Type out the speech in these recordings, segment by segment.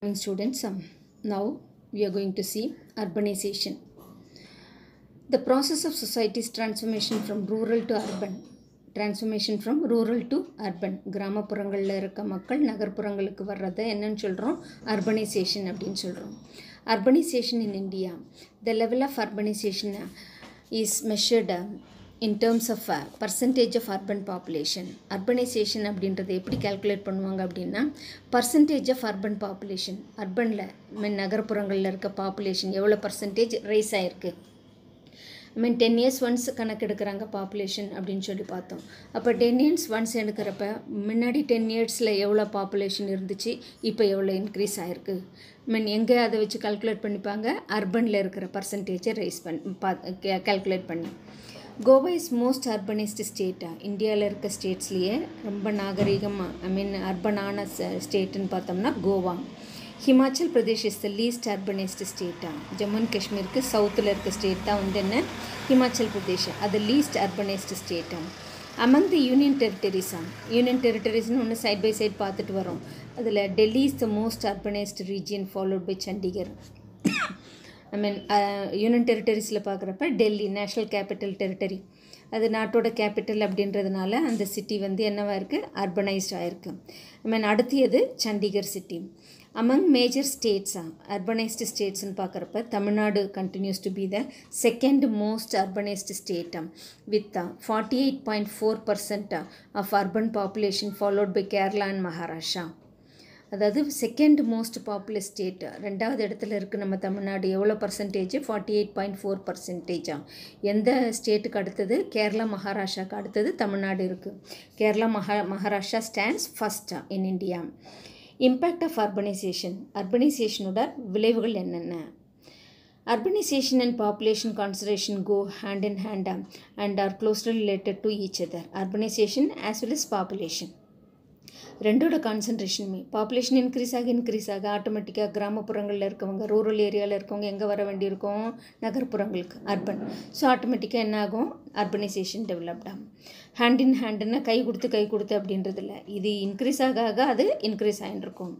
Morning students, um, now we are going to see urbanization. The process of society's transformation from rural to transformation from rural to urban கிராமப்புறங்களில் இருக்க மக்கள் நகர்ப்புறங்களுக்கு வர்றதை என்னன்னு சொல்கிறோம் urbanisation அப்படின்னு சொல்கிறோம் urbanisation in India the level of urbanisation is measured in terms of percentage of urban population urbanisation அப்படின்றத எப்படி கேல்குலேட் பண்ணுவாங்க அப்படின்னா பர்சன்டேஜ் ஆஃப் அர்பன் பாப்புலேஷன் அர்பனில் மீன் நகர்ப்புறங்களில் இருக்க பாப்புலேஷன் எவ்வளோ பர்சன்டேஜ் ரைஸ் ஆகிருக்கு I mean ten years once கணக்கெடுக்கிறாங்க பாப்புலேஷன் அப்படின்னு சொல்லி பார்த்தோம் அப்போ டென் இயர்ஸ் ஒன்ஸ் எடுக்கிறப்ப முன்னாடி டென் இயர்ஸில் எவ்வளோ பாப்புலேஷன் இருந்துச்சு இப்போ எவ்வளோ இன்க்ரீஸ் ஆகிருக்கு மீன் எங்கே அதை வச்சு கல்குலேட் பண்ணிப்பாங்க அர்பனில் இருக்கிற பர்சன்டேஜை ரைஸ் பண் பா கேல்குலேட் பண்ணி கோவா இஸ் மோஸ்ட் அர்பனைஸ்டு ஸ்டேட்டாக இந்தியாவில் இருக்க ஸ்டேட்ஸ்லேயே ரொம்ப நாகரீகமாக ஐ மீன் அர்பனான ஸ்டேட்டுன்னு பார்த்தோம்னா Goa Himachal Pradesh is the least urbanised ஸ்டேட்டா ஜம்மு அண்ட் காஷ்மீருக்கு சவுத்தில் இருக்க ஸ்டேட் தான் வந்து என்ன ஹிமாச்சல் பிரதேஷ் அது லீஸ்ட் அர்பனைஸ்டு ஸ்டேட்டா அமங் தி யூனியன் டெரிட்டரிஸா யூனியன் டெரிட்டரிஸ்னு ஒன்று சைட் பை சைட் பார்த்துட்டு வரோம் அதில் Delhi is the most urbanised region followed by Chandigarh I mean union டெரிட்டரிஸில் பார்க்குறப்ப டெல்லி நேஷ்னல் கேபிட்டல் டெரிட்டரி அது நாட்டோட கேபிட்டல் அப்படின்றதுனால அந்த சிட்டி வந்து என்னவாக இருக்குது அர்பனைஸ்ட் ஆகிருக்கு ஐ மீன் அடுத்தியது சண்டிகர் சிட்டி அமங் மேஜர் ஸ்டேட்ஸாக அர்பனைஸ்டு ஸ்டேட்ஸ்னு பார்க்குறப்ப Tamil Nadu continues to be the second most urbanised ஸ்டேட்டம் with forty eight point four percent of urban population followed by Kerala and Maharashtra அதாவது செகண்ட் மோஸ்ட் பாப்புலர் ஸ்டேட் ரெண்டாவது இடத்துல இருக்குது நம்ம தமிழ்நாடு எவ்வளோ percentage forty eight point four பர்சன்டேஜாக எந்த ஸ்டேட்டுக்கு அடுத்தது கேரளா மகாராஷ்டிராவுக்கு அடுத்தது தமிழ்நாடு இருக்குது கேரளா மகா மகாராஷ்டிரா ஸ்டாண்ட்ஸ் ஃபஸ்ட்டாக in India impact of urbanisation அர்பனைசேஷனோட விளைவுகள் என்னென்ன urbanisation and population concentration go hand in hand and are closely related to each other urbanisation as well is population ரெண்டோட கான்சன்ட்ரேஷனுமே பாப்புலேஷன் இன்க்ரீஸ் ஆக இன்க்ரீஸ் ஆக ஆட்டோமேட்டிக்காக கிராமப்புறங்களில் இருக்கவங்க ரூரல் ஏரியாவில் இருக்கவங்க எங்கே வர வேண்டியிருக்கும் நகர்ப்புறங்களுக்கு அர்பன் ஸோ ஆட்டோமேட்டிக்காக என்ன ஆகும் அர்பனைசேஷன் டெவலப்ட் ஆகும் ஹேண்ட் இன் ஹேண்டுன்னா கை கொடுத்து கை கொடுத்து அப்படின்றதில்ல இது இன்க்ரீஸ் ஆக ஆக அது இன்க்ரீஸ் ஆகிட்டு இருக்கும்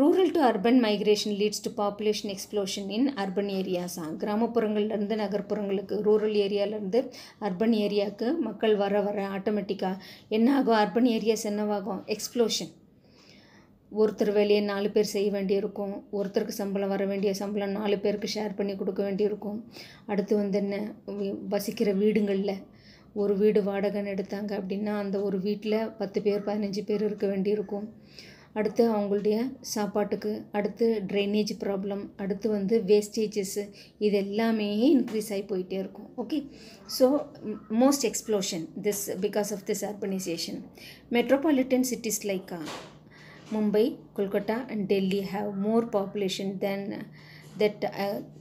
rural to urban migration leads to population explosion in urban ஏரியாஸா கிராமப்புறங்கள்லேருந்து நகர்ப்புறங்களுக்கு ரூரல் ஏரியாவிலேருந்து அர்பன் ஏரியாவுக்கு மக்கள் வர வர ஆட்டோமேட்டிக்காக என்ன ஆகும் அர்பன் ஏரியாஸ் என்னவாகும் எக்ஸ்ப்ளோஷன் ஒருத்தர் வேலையை நாலு பேர் செய்ய வேண்டியிருக்கும் ஒருத்தருக்கு சம்பளம் வர வேண்டிய சம்பளம் நாலு பேருக்கு ஷேர் பண்ணி கொடுக்க வேண்டியிருக்கும் அடுத்து வந்து என்ன வசிக்கிற வீடுங்களில் ஒரு வீடு வாடகைன்னு எடுத்தாங்க அப்படின்னா அந்த ஒரு வீட்டில் பத்து பேர் பதினஞ்சு பேர் இருக்க வேண்டியிருக்கும் அடுத்து அவங்களுடைய சாப்பாட்டுக்கு அடுத்து ட்ரைனேஜ் ப்ராப்ளம் அடுத்து வந்து வேஸ்டேஜஸ்ஸு இது எல்லாமே இன்க்ரீஸ் ஆகி போயிட்டே இருக்கும் okay so most explosion this because of this urbanisation metropolitan cities like Mumbai Kolkata and Delhi have more population than that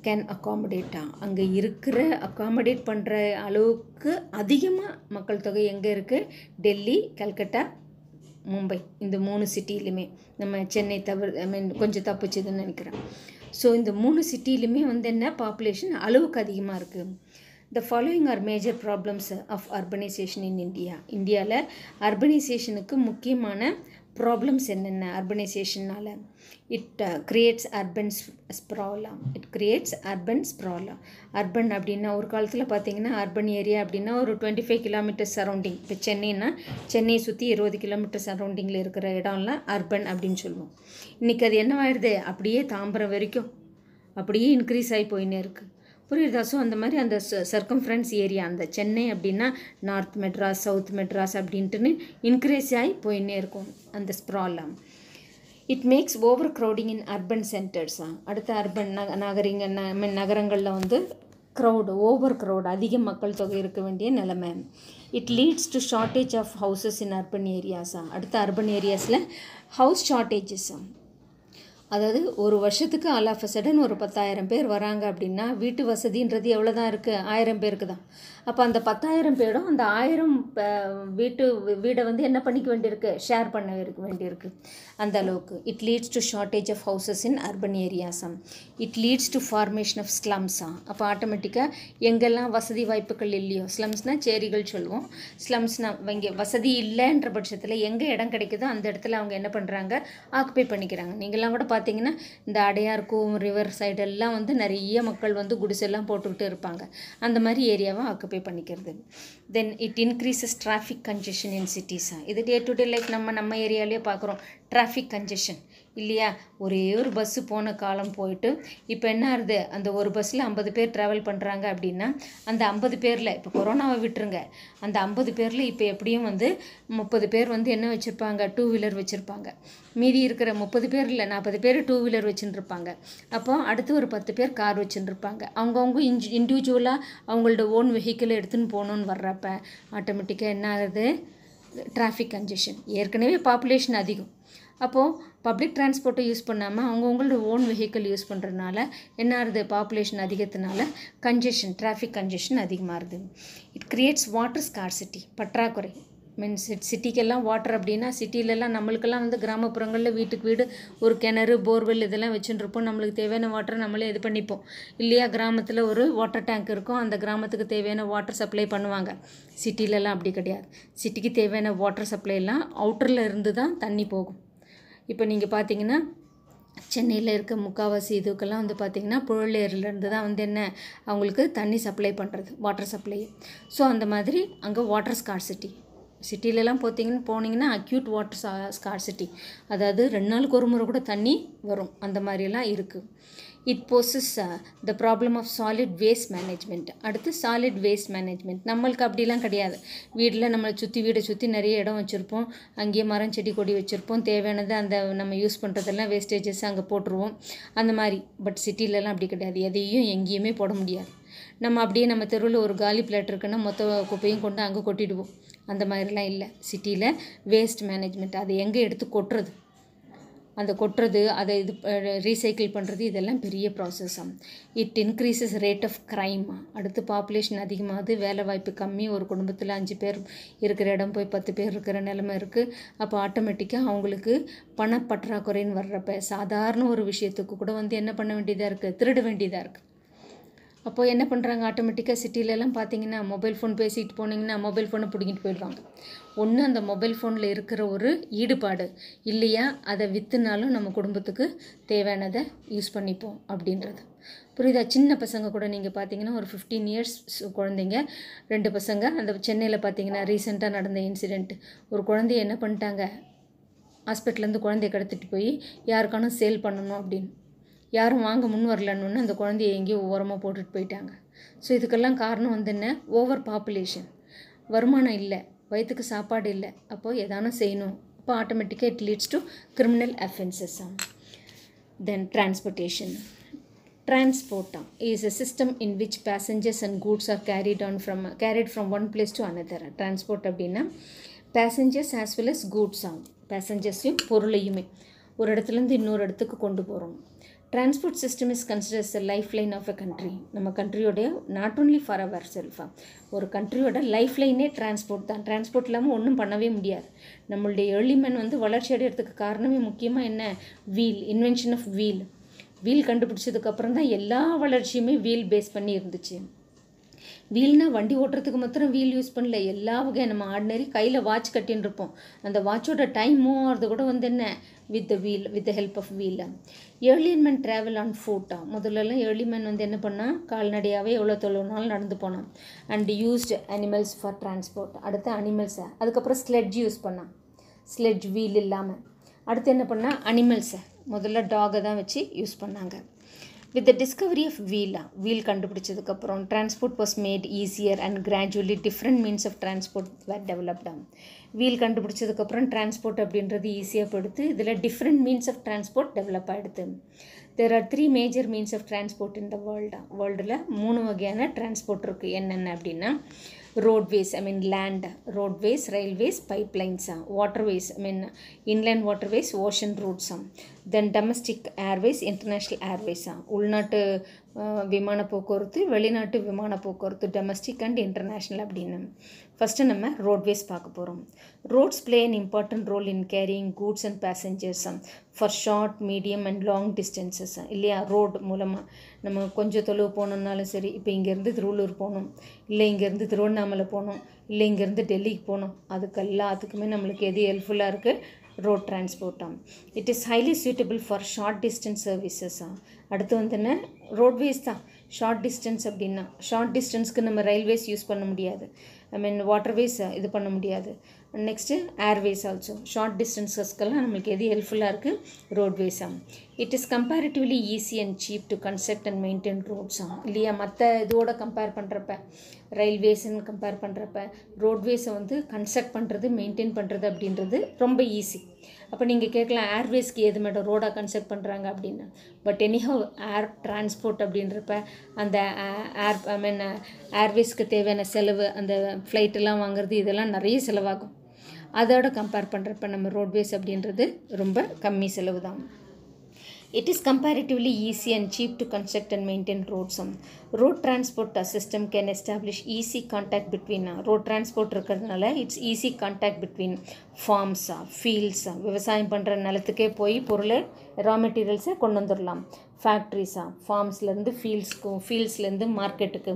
can அக்காமடேட்டா அங்கே இருக்கிற அக்காமடேட் பண்ணுற அளவுக்கு அதிகமாக மக்கள் தொகை எங்கே இருக்குது டெல்லி கல்கட்டா மும்பை இந்த மூணு சிட்டிலையுமே நம்ம சென்னை தவிர ஐ மீன் கொஞ்சம் தப்பிச்சதுன்னு நினைக்கிறேன் ஸோ இந்த மூணு சிட்டிலையுமே வந்து என்ன பாப்புலேஷன் அளவுக்கு அதிகமாக இருக்குது the following are major problems of urbanisation in India இந்தியாவில் அர்பனைசேஷனுக்கு முக்கியமான ப்ராப்ளம்ஸ் என்னென்ன அர்பனைசேஷனால் இட் க்ரியேட்ஸ் அர்பன் ஸ்ப்ராலாம் இட் க்ரியேட்ஸ் அர்பன் ஸ்ப்ராலாம் அர்பன் அப்படின்னா ஒரு காலத்தில் பார்த்திங்கன்னா அர்பன் ஏரியா அப்படின்னா ஒரு டுவெண்ட்டி ஃபைவ் கிலோமீட்டர் சரௌண்டிங் இப்போ சென்னைனா சென்னையை சுற்றி இருபது கிலோமீட்டர் சரௌண்டிங்கில் இருக்கிற இடம்லாம் அர்பன் அப்படின்னு சொல்லுவோம் இன்றைக்கி அது என்ன ஆயிடுது அப்படியே தாம்பரம் வரைக்கும் அப்படியே இன்க்ரீஸ் ஆகி போயின்னே இருக்குது புரியுதா ஸோ அந்த மாதிரி அந்த ஃப்ரெண்ட்ஸ் ஏரியா அந்த சென்னை அப்படின்னா நார்த் மெட்ராஸ் சவுத் மெட்ராஸ் அப்படின்ட்டுன்னு இன்க்ரீஸ் ஆகி போயின்னே இருக்கும் அந்த ஸ்ப்ராலாம் it makes overcrowding in urban சென்டர்ஸா அடுத்த அர்பன் நக நகரிங்க நகரங்களில் வந்து க்ரௌடு ஓவர் க்ரௌடு அதிக மக்கள் தொகை இருக்க வேண்டிய நிலைமை it leads to shortage of houses in urban ஏரியாஸா அடுத்த அர்பன் ஏரியாஸில் ஹவுஸ் ஷார்ட்டேஜஸ் அதாவது ஒரு வருஷத்துக்கு ஆல் ஆஃப் சடன் ஒரு பத்தாயிரம் பேர் வராங்க அப்படின்னா வீட்டு வசதின்றது எவ்வளோ தான் இருக்குது ஆயிரம் பேருக்கு தான் அப்போ அந்த பத்தாயிரம் பேரும் அந்த ஆயிரம் வீட்டு வீடை வந்து என்ன பண்ணிக்க வேண்டியிருக்கு ஷேர் பண்ண வேண்டியிருக்கு அந்த அளவுக்கு it leads to shortage of houses in urban ஏரியாஸாம் it leads to formation of ஸ்லம்ஸா அப்போ ஆட்டோமேட்டிக்காக எங்கெல்லாம் வசதி வாய்ப்புகள் இல்லையோ ஸ்லம்ஸ்னால் சேரிகள் சொல்லுவோம் ஸ்லம்ஸ்னால் இங்கே வசதி இல்லைன்ற பட்சத்தில் எங்கே இடம் கிடைக்குதோ அந்த இடத்துல அவங்க என்ன பண்ணுறாங்க ஆக்குப்பை பண்ணிக்கிறாங்க நீங்களாம் கூட பார்த்திங்கன்னா இந்த அடையார்க்கும் ரிவர் சைடெல்லாம் வந்து நிறைய மக்கள் வந்து குடிசெல்லாம் போட்டுக்கிட்டு இருப்பாங்க அந்த மாதிரி ஏரியாவை ஆக்குப்பை பண்ணிக்கிறது then it increases traffic congestion in சிட்டிஸாக இது டே டு டே லைஃப் நம்ம நம்ம ஏரியாலேயே பார்க்குறோம் டிராஃபிக் கன்ஜெஷன் இல்லையா ஒரே ஒரு பஸ்ஸு போன காலம் போயிட்டு இப்போ என்ன ஆகுது அந்த ஒரு பஸ்ஸில் ஐம்பது பேர் ட்ராவல் பண்ணுறாங்க அப்படின்னா அந்த ஐம்பது பேரில் இப்போ கொரோனாவை விட்டுருங்க அந்த ஐம்பது பேரில் இப்போ எப்படியும் வந்து முப்பது பேர் வந்து என்ன வச்சுருப்பாங்க டூ வீலர் வச்சுருப்பாங்க மீதி இருக்கிற முப்பது பேர் இல்லை நாற்பது பேர் டூ வீலர் இருப்பாங்க அப்போ அடுத்து ஒரு பத்து பேர் கார் வச்சுட்டுருப்பாங்க அவங்கவுங்க இன்ஜி இண்டிவிஜுவலாக அவங்களோட ஓன் வெஹிக்கிளை எடுத்துன்னு போகணுன்னு வர்றப்ப ஆட்டோமேட்டிக்காக என்ன ஆகுது டிராஃபிக் கன்ஜெஷன் ஏற்கனவே பாப்புலேஷன் அதிகம் அப்போது பப்ளிக் டிரான்ஸ்போர்ட்டை யூஸ் பண்ணாமல் அவங்கவுங்களோட ஓன் வெஹிக்கிள் யூஸ் பண்ணுறதுனால என்ன ஆகுது பாப்புலேஷன் அதிகத்தினால கன்ஜெஷன் டிராஃபிக் கன்ஜெஷன் அதிகமாகுது it creates water scar city பற்றாக்குறை மீன்ஸ் சிட்டிக்கெல்லாம் வாட்டர் அப்படின்னா சிட்டிலெல்லாம் நம்மளுக்கெல்லாம் வந்து கிராமப்புறங்களில் வீட்டுக்கு வீடு ஒரு கிணறு போர்வெல் இதெல்லாம் வச்சுட்டுருப்போம் நம்மளுக்கு தேவையான வாட்டரை நம்மளே இது பண்ணிப்போம் இல்லையா கிராமத்தில் ஒரு வாட்டர் டேங்க் இருக்கும் அந்த கிராமத்துக்கு தேவையான வாட்டர் சப்ளை பண்ணுவாங்க சிட்டிலெல்லாம் அப்படி கிடையாது சிட்டிக்கு தேவையான வாட்டர் சப்ளை எல்லாம் அவுட்டரில் இருந்து தான் தண்ணி போகும் இப்போ நீங்கள் பார்த்தீங்கன்னா சென்னையில் இருக்க முக்காவாசி இதுக்கெல்லாம் வந்து பார்த்திங்கன்னா புழலேரிலேருந்து தான் வந்து என்ன அவங்களுக்கு தண்ணி சப்ளை பண்ணுறது வாட்டர் சப்ளை ஸோ அந்த மாதிரி அங்கே வாட்டர் ஸ்கார்சிட்டி சிட்டிலெலாம் போத்திங்கன்னு போனீங்கன்னா அக்யூட் வாட்டர் ஸ்கார்சிட்டி அதாவது ரெண்டு நாளுக்கு ஒரு முறை கூட தண்ணி வரும் அந்த மாதிரிலாம் இருக்குது it poses the problem of solid waste management அடுத்து சாலிட் வேஸ்ட் மேனேஜ்மெண்ட் நம்மளுக்கு அப்படிலாம் கிடையாது வீட்டில் நம்மளை சுற்றி வீடை சுற்றி நிறைய இடம் வச்சுருப்போம் அங்கேயே மரம் செடி கொடி வச்சுருப்போம் தேவையானது அந்த நம்ம யூஸ் பண்ணுறதெல்லாம் வேஸ்டேஜஸ் அங்கே போட்டுருவோம் அந்த மாதிரி பட் சிட்டிலலாம் அப்படி கிடையாது எதையும் எங்கேயுமே போட முடியாது நம்ம அப்படியே நம்ம தெருவில் ஒரு காலி பிளேட் இருக்குன்னா மொத்த குப்பையும் கொண்டு அங்கே கொட்டிடுவோம் அந்த மாதிரிலாம் இல்லை சிட்டியில் வேஸ்ட் மேனேஜ்மெண்ட் அதை எங்கே எடுத்து கொட்டுறது அந்த கொட்டுறது அதை இது ரீசைக்கிள் பண்ணுறது இதெல்லாம் பெரிய ப்ராசஸ்ஸாக it increases rate of crime அடுத்து பாப்புலேஷன் அதிகமாகுது வேலை வாய்ப்பு கம்மி ஒரு குடும்பத்தில் அஞ்சு பேர் இருக்கிற இடம் போய் பத்து பேர் இருக்கிற நிலமை இருக்குது அப்போ ஆட்டோமேட்டிக்காக அவங்களுக்கு பணப்பற்றாக்குறைன்னு வர்றப்ப சாதாரண ஒரு விஷயத்துக்கு கூட வந்து என்ன பண்ண வேண்டியதாக இருக்குது திருட வேண்டியதாக இருக்குது அப்போது என்ன பண்ணுறாங்க ஆட்டோமேட்டிக்காக சிட்டிலலாம் பார்த்தீங்கன்னா மொபைல் ஃபோன் பேசிகிட்டு போனீங்கன்னா மொபைல் ஃபோனை பிடிக்கிட்டு போயிடுவாங்க ஒன்று அந்த மொபைல் ஃபோனில் இருக்கிற ஒரு ஈடுபாடு இல்லையா அதை விற்றுனாலும் நம்ம குடும்பத்துக்கு தேவையானதை யூஸ் பண்ணிப்போம் அப்படின்றது புரியுதா சின்ன பசங்க கூட நீங்கள் பார்த்தீங்கன்னா ஒரு ஃபிஃப்டீன் இயர்ஸ் குழந்தைங்க ரெண்டு பசங்க அந்த சென்னையில் பார்த்தீங்கன்னா ரீசெண்டாக நடந்த இன்சிடெண்ட் ஒரு குழந்தைய என்ன பண்ணிட்டாங்க ஹாஸ்பிட்டலேருந்து குழந்தைய கடத்திட்டு போய் யாருக்கானும் சேல் பண்ணணும் அப்படின்னு யாரும் வாங்க முன் வரலன்னு அந்த குழந்தைய எங்கேயோ ஓரமாக போட்டுட்டு போயிட்டாங்க ஸோ இதுக்கெல்லாம் காரணம் வந்து என்ன ஓவர் பாப்புலேஷன் வருமானம் இல்லை வயிற்றுக்கு சாப்பாடு இல்லை அப்போது எதானும் செய்யணும் அப்போ ஆட்டோமேட்டிக்காக it leads to criminal offences then transportation Transportum is a system in which passengers and goods are carried on from carried from one place to another transport அப்படின்னா passengers as well as goods ஆகும் பேசஞ்சர்ஸையும் பொருளையுமே ஒரு இடத்துலேருந்து இன்னொரு இடத்துக்கு கொண்டு போகிறோம் transport system is considers the life line of a country நம்ம கண்ட்ரியோடைய நாட் ஓன்லி ஃபார் அவர் செல்ஃபா ஒரு கண்ட்ரியோட லைஃப் லைனே டிரான்ஸ்போர்ட் தான் டிரான்ஸ்போர்ட் இல்லாமல் ஒன்றும் பண்ணவே முடியாது நம்மளுடைய எர்லிமன் வந்து வளர்ச்சி அடையிறதுக்கு காரணமே முக்கியமாக என்ன wheel invention of wheel wheel கண்டுபிடிச்சதுக்கப்புறம் தான் எல்லா வளர்ச்சியுமே வீல் பேஸ் பண்ணி இருந்துச்சு வீல்னா வண்டி ஓட்டுறதுக்கு மாத்திரம் வீல் யூஸ் பண்ணல எல்லா வகையும் நம்ம ஆர்டினரி கையில் வாட்ச் கட்டின்னு இருப்போம் அந்த வாட்சோட டைம் மூவ் ஆகிறது கூட வந்து என்ன with the wheel with the help of wheel earlier man travel on ஃபோட்டா முதல்லலாம் ஏர்லி மேன் வந்து என்ன பண்ணால் கால்நடையாகவே எவ்வளோ தொலைவுனாலும் நடந்து போனான் and used animals for transport அடுத்து அனிமல்ஸை அதுக்கப்புறம் ஸ்லெட்ஜ் யூஸ் பண்ணான் ஸ்லெட்ஜ் வீல் இல்லாமல் அடுத்து என்ன பண்ணால் அனிமல்ஸை முதல்ல டாகை தான் வச்சு யூஸ் பண்ணாங்க வித் த டிஸ்கவரி ஆஃப் வீலா வீல் கண்டுபிடிச்சதுக்கப்புறம் transport was made easier and gradually different means of transport were டெவலப்டா வீல் கண்டுபிடிச்சதுக்கப்புறம் டிரான்ஸ்போர்ட் அப்படின்றது ஈஸியாக படுத்து இதில் different means of transport develop ஆகிடுது there are three major means of transport the வேர்ல்டா வேர்ல்டில் மூணு வகையான டிரான்ஸ்போர்ட் இருக்குது என்னென்ன அப்படின்னா roadways, I mean land, roadways, railways, pipelines, waterways, I mean inland waterways, ocean routes, then domestic airways, international airways, உள்நாட்டு விமான போக்குவரத்து வெளிநாட்டு விமான போக்குவரத்து டொமஸ்டிக் அண்ட் இன்டர்நேஷ்னல் அப்படின்னு ஃபஸ்ட்டு நம்ம ரோட்வேஸ் பார்க்க போகிறோம் roads play an important role in carrying goods and passengers for short medium and long distances இல்லையா ரோடு மூலமாக நம்ம கொஞ்சம் தொலைவு போகணுன்னாலும் சரி இப்போ இங்கேருந்து திருவள்ளூர் போகணும் இல்லை இங்கேருந்து திருவண்ணாமலை போகணும் இல்லை இங்கேருந்து டெல்லிக்கு போகணும் அதுக்கு எல்லாத்துக்குமே நம்மளுக்கு எது ஹெல்ப்ஃபுல்லாக இருக்குது ரோட் டிரான்ஸ்போர்ட்டாக it is highly suitable for short distance சர்வீசஸ்ஸாக அடுத்து வந்து என்ன ரோட்வேஸ் தான் ஷார்ட் டிஸ்டன்ஸ் அப்படின்னா ஷார்ட் டிஸ்டன்ஸ்க்கு நம்ம ரயில்வேஸ் யூஸ் பண்ண முடியாது ஐ மீன் வாட்டர்வேஸ் இது பண்ண முடியாது நெக்ஸ்ட்டு ஏர்வேஸ் ஆல்சோ ஷார்ட் டிஸ்டன்ஸஸ்க்கெல்லாம் நம்மளுக்கு எது ஹெல்ப்ஃபுல்லாக இருக்குது ரோட்வேஸாக it is comparatively easy and cheap to construct and maintain ரோட்ஸாக இல்லையா மற்ற இதோட கம்பேர் பண்ணுறப்ப ரயில்வேஸ்ன்னு கம்பேர் பண்ணுறப்ப ரோட்வேஸை வந்து கன்ஸ்ட்ரக்ட் பண்ணுறது மெயின்டைன் பண்ணுறது அப்படின்றது ரொம்ப ஈஸி அப்போ நீங்கள் கேட்கலாம் ஏர்வேஸ்க்கு எது மேடம் ரோடாக கன்ஸ்ட்ரக்ட் பண்ணுறாங்க அப்படின்னு பட் எனிஹவ் ஏர் டிரான்ஸ்போர்ட் அப்படின்றப்ப அந்த ஏர் ஐ மீன் ஏர்வேஸ்க்கு தேவையான செலவு அந்த ஃப்ளைட்டெல்லாம் வாங்குறது இதெல்லாம் நிறைய செலவாகும் அதோட கம்பேர் பண்ணுறப்ப நம்ம ரோட்வேஸ் அப்படின்றது ரொம்ப கம்மி செலவு தான் It is comparatively easy and cheap to construct and maintain roads. Road transport system can establish easy contact between road transport இருக்கிறதுனால இட்ஸ் ஈஸி கான்டாக்ட் பிட்வீன் ஃபார்ம்ஸாக ஃபீல்ட்ஸாக விவசாயம் பண்ணுற நிலத்துக்கே போய் பொருளை ரா மெட்டீரியல்ஸை கொண்டு வந்துடலாம் ஃபேக்ட்ரிஸாக ஃபார்ம்ஸ்லேருந்து ஃபீல்ட்ஸ்க்கும் ஃபீல்ட்ஸ்லேருந்து மார்க்கெட்டுக்கு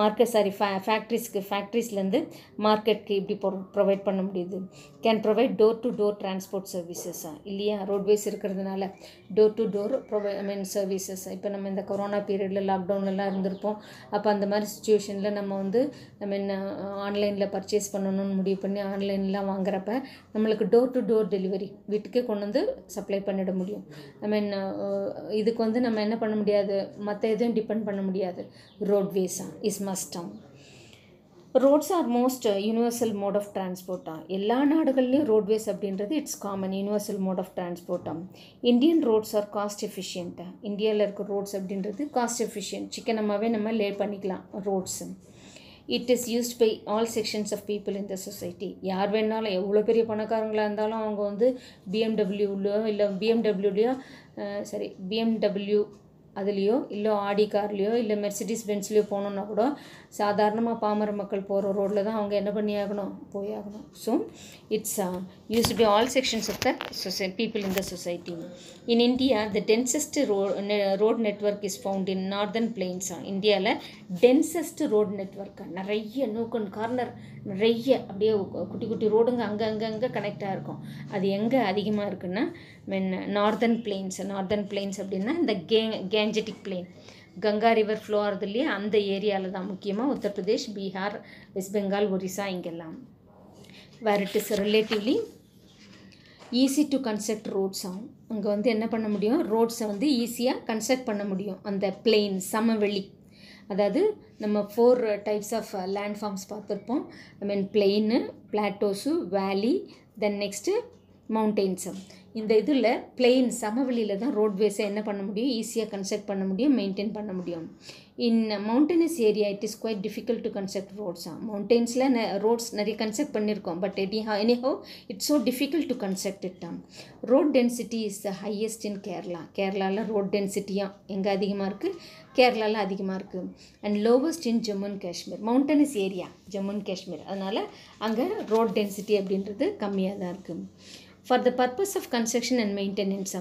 மார்க்கெட் சாரி ஃபே ஃபேக்ட்ரிஸ்க்கு ஃபேக்ட்ரிஸ்லேருந்து மார்க்கெட்டுக்கு இப்படி ப்ரொவைட் பண்ண முடியுது can provide door to door transport சர்வீசஸ்ஸா இல்லையா ரோட்வேஸ் இருக்கிறதுனால door to door provide I mean services இப்போ நம்ம இந்த கொரோனா பீரியடில் லாக்டவுன்லலாம் இருந்திருப்போம் அப்போ அந்த மாதிரி சுச்சுவேஷனில் நம்ம வந்து ஐ மீன் ஆன்லைனில் பர்ச்சேஸ் பண்ணணும்னு முடிவு பண்ணி ஆன்லைன்லாம் வாங்குறப்ப நம்மளுக்கு டோர் டு டோர் டெலிவரி வீட்டுக்கே கொண்டு வந்து சப்ளை பண்ணிட முடியும் ஐ மீன் uh, uh, இதுக்கு வந்து நம்ம என்ன பண்ண முடியாது மற்ற எதுவும் டிபெண்ட் பண்ண முடியாது ரோட்வேஸாக இஸ் மஸ்டாக roads are most universal mode of டிரான்ஸ்போர்ட்டாக எல்லா நாடுகள்லேயும் ரோட்வேஸ் அப்படின்றது it's common universal mode of டிரான்ஸ்போர்ட்டாக இந்தியன் ரோட்ஸ் ஆர் காஸ்ட் எஃபிஷியண்ட்டாக இந்தியாவில் இருக்க ரோட்ஸ் அப்படின்றது காஸ்ட் எஃபிஷியன்ட் சிக்கனமாகவே நம்ம லே பண்ணிக்கலாம் roads it is used by all sections of people in the society யார் வேணாலும் எவ்வளோ பெரிய பணக்காரங்களாக இருந்தாலும் அவங்க வந்து பிஎம்டபிள்யூலையோ இல்லை பிஎம்டபிள்யூலையோ சரி பிஎம்டபிள்யூ அதுலேயோ இல்லை ஆடி கார்லேயோ இல்லை மெர்சிடிஸ் பென்ஸ்லேயோ போகணுன்னா கூட சாதாரணமாக பாமர மக்கள் போகிற ரோட்டில் தான் அவங்க என்ன பண்ணியாகணும் போயாகணும் so it's use by all sections of the society people in the society in India the densest road road network is found in northern பிளெயின்ஸா இந்தியாவில் டென்சஸ்ட் ரோட் நெட்ஒர்க் நிறைய நோக்கன் கார்னர் நிறைய அப்படியே குட்டி குட்டி ரோடுங்க அங்கே அங்கங்கே கனெக்டாக இருக்கும் அது எங்கே அதிகமாக இருக்குன்னா mean northern plains northern plains அப்படின்னா இந்த கே gangetic plain Ganga river flow ஆகிறது இல்லையா அந்த ஏரியாவில் தான் முக்கியமாக உத்தரப்பிரதேஷ் பீகார் வெஸ்ட் பெங்கால் ஒரிசா இங்கெல்லாம் where it is relatively easy to construct ஆகும் அங்கே வந்து என்ன பண்ண முடியும் ரோட்ஸை வந்து ஈஸியாக கன்ஸ்ட்ரக்ட் பண்ண முடியும் அந்த பிளெயின் சமவெளி அதாவது நம்ம four types of land forms பார்த்துருப்போம் ஐ மீன் பிளெயின்னு பிளாட்டோஸு வேலி தென் நெக்ஸ்ட்டு மவுண்டெயின்ஸு இந்த இதில் பிளெயின் சமவெளியில் தான் ரோட்வேஸை என்ன பண்ண முடியும் ஈஸியாக கன்ஸ்ட்ரக்ட் பண்ண முடியும் மெயின்டைன் பண்ண முடியும் in mountainous area it is quite difficult to construct ரோட்ஸா மவுண்டெயின்ஸில் ந ரோட்ஸ் நிறைய கன்ஸ்ட்ரக்ட் பண்ணியிருக்கோம் பட் எடி anyhow it's so difficult to construct இட்டாம் road density is the highest in Kerala கேரளாவில் ரோட் டென்சிட்டியாக எங்கே அதிகமாக இருக்குது கேரளாவில் அதிகமாக இருக்குது and lowest in Jammu and Kashmir mountainous area Jammu and Kashmir அதனால் அங்கே ரோட் டென்சிட்டி அப்படின்றது கம்மியாக தான் இருக்குது for the purpose of construction and maintenance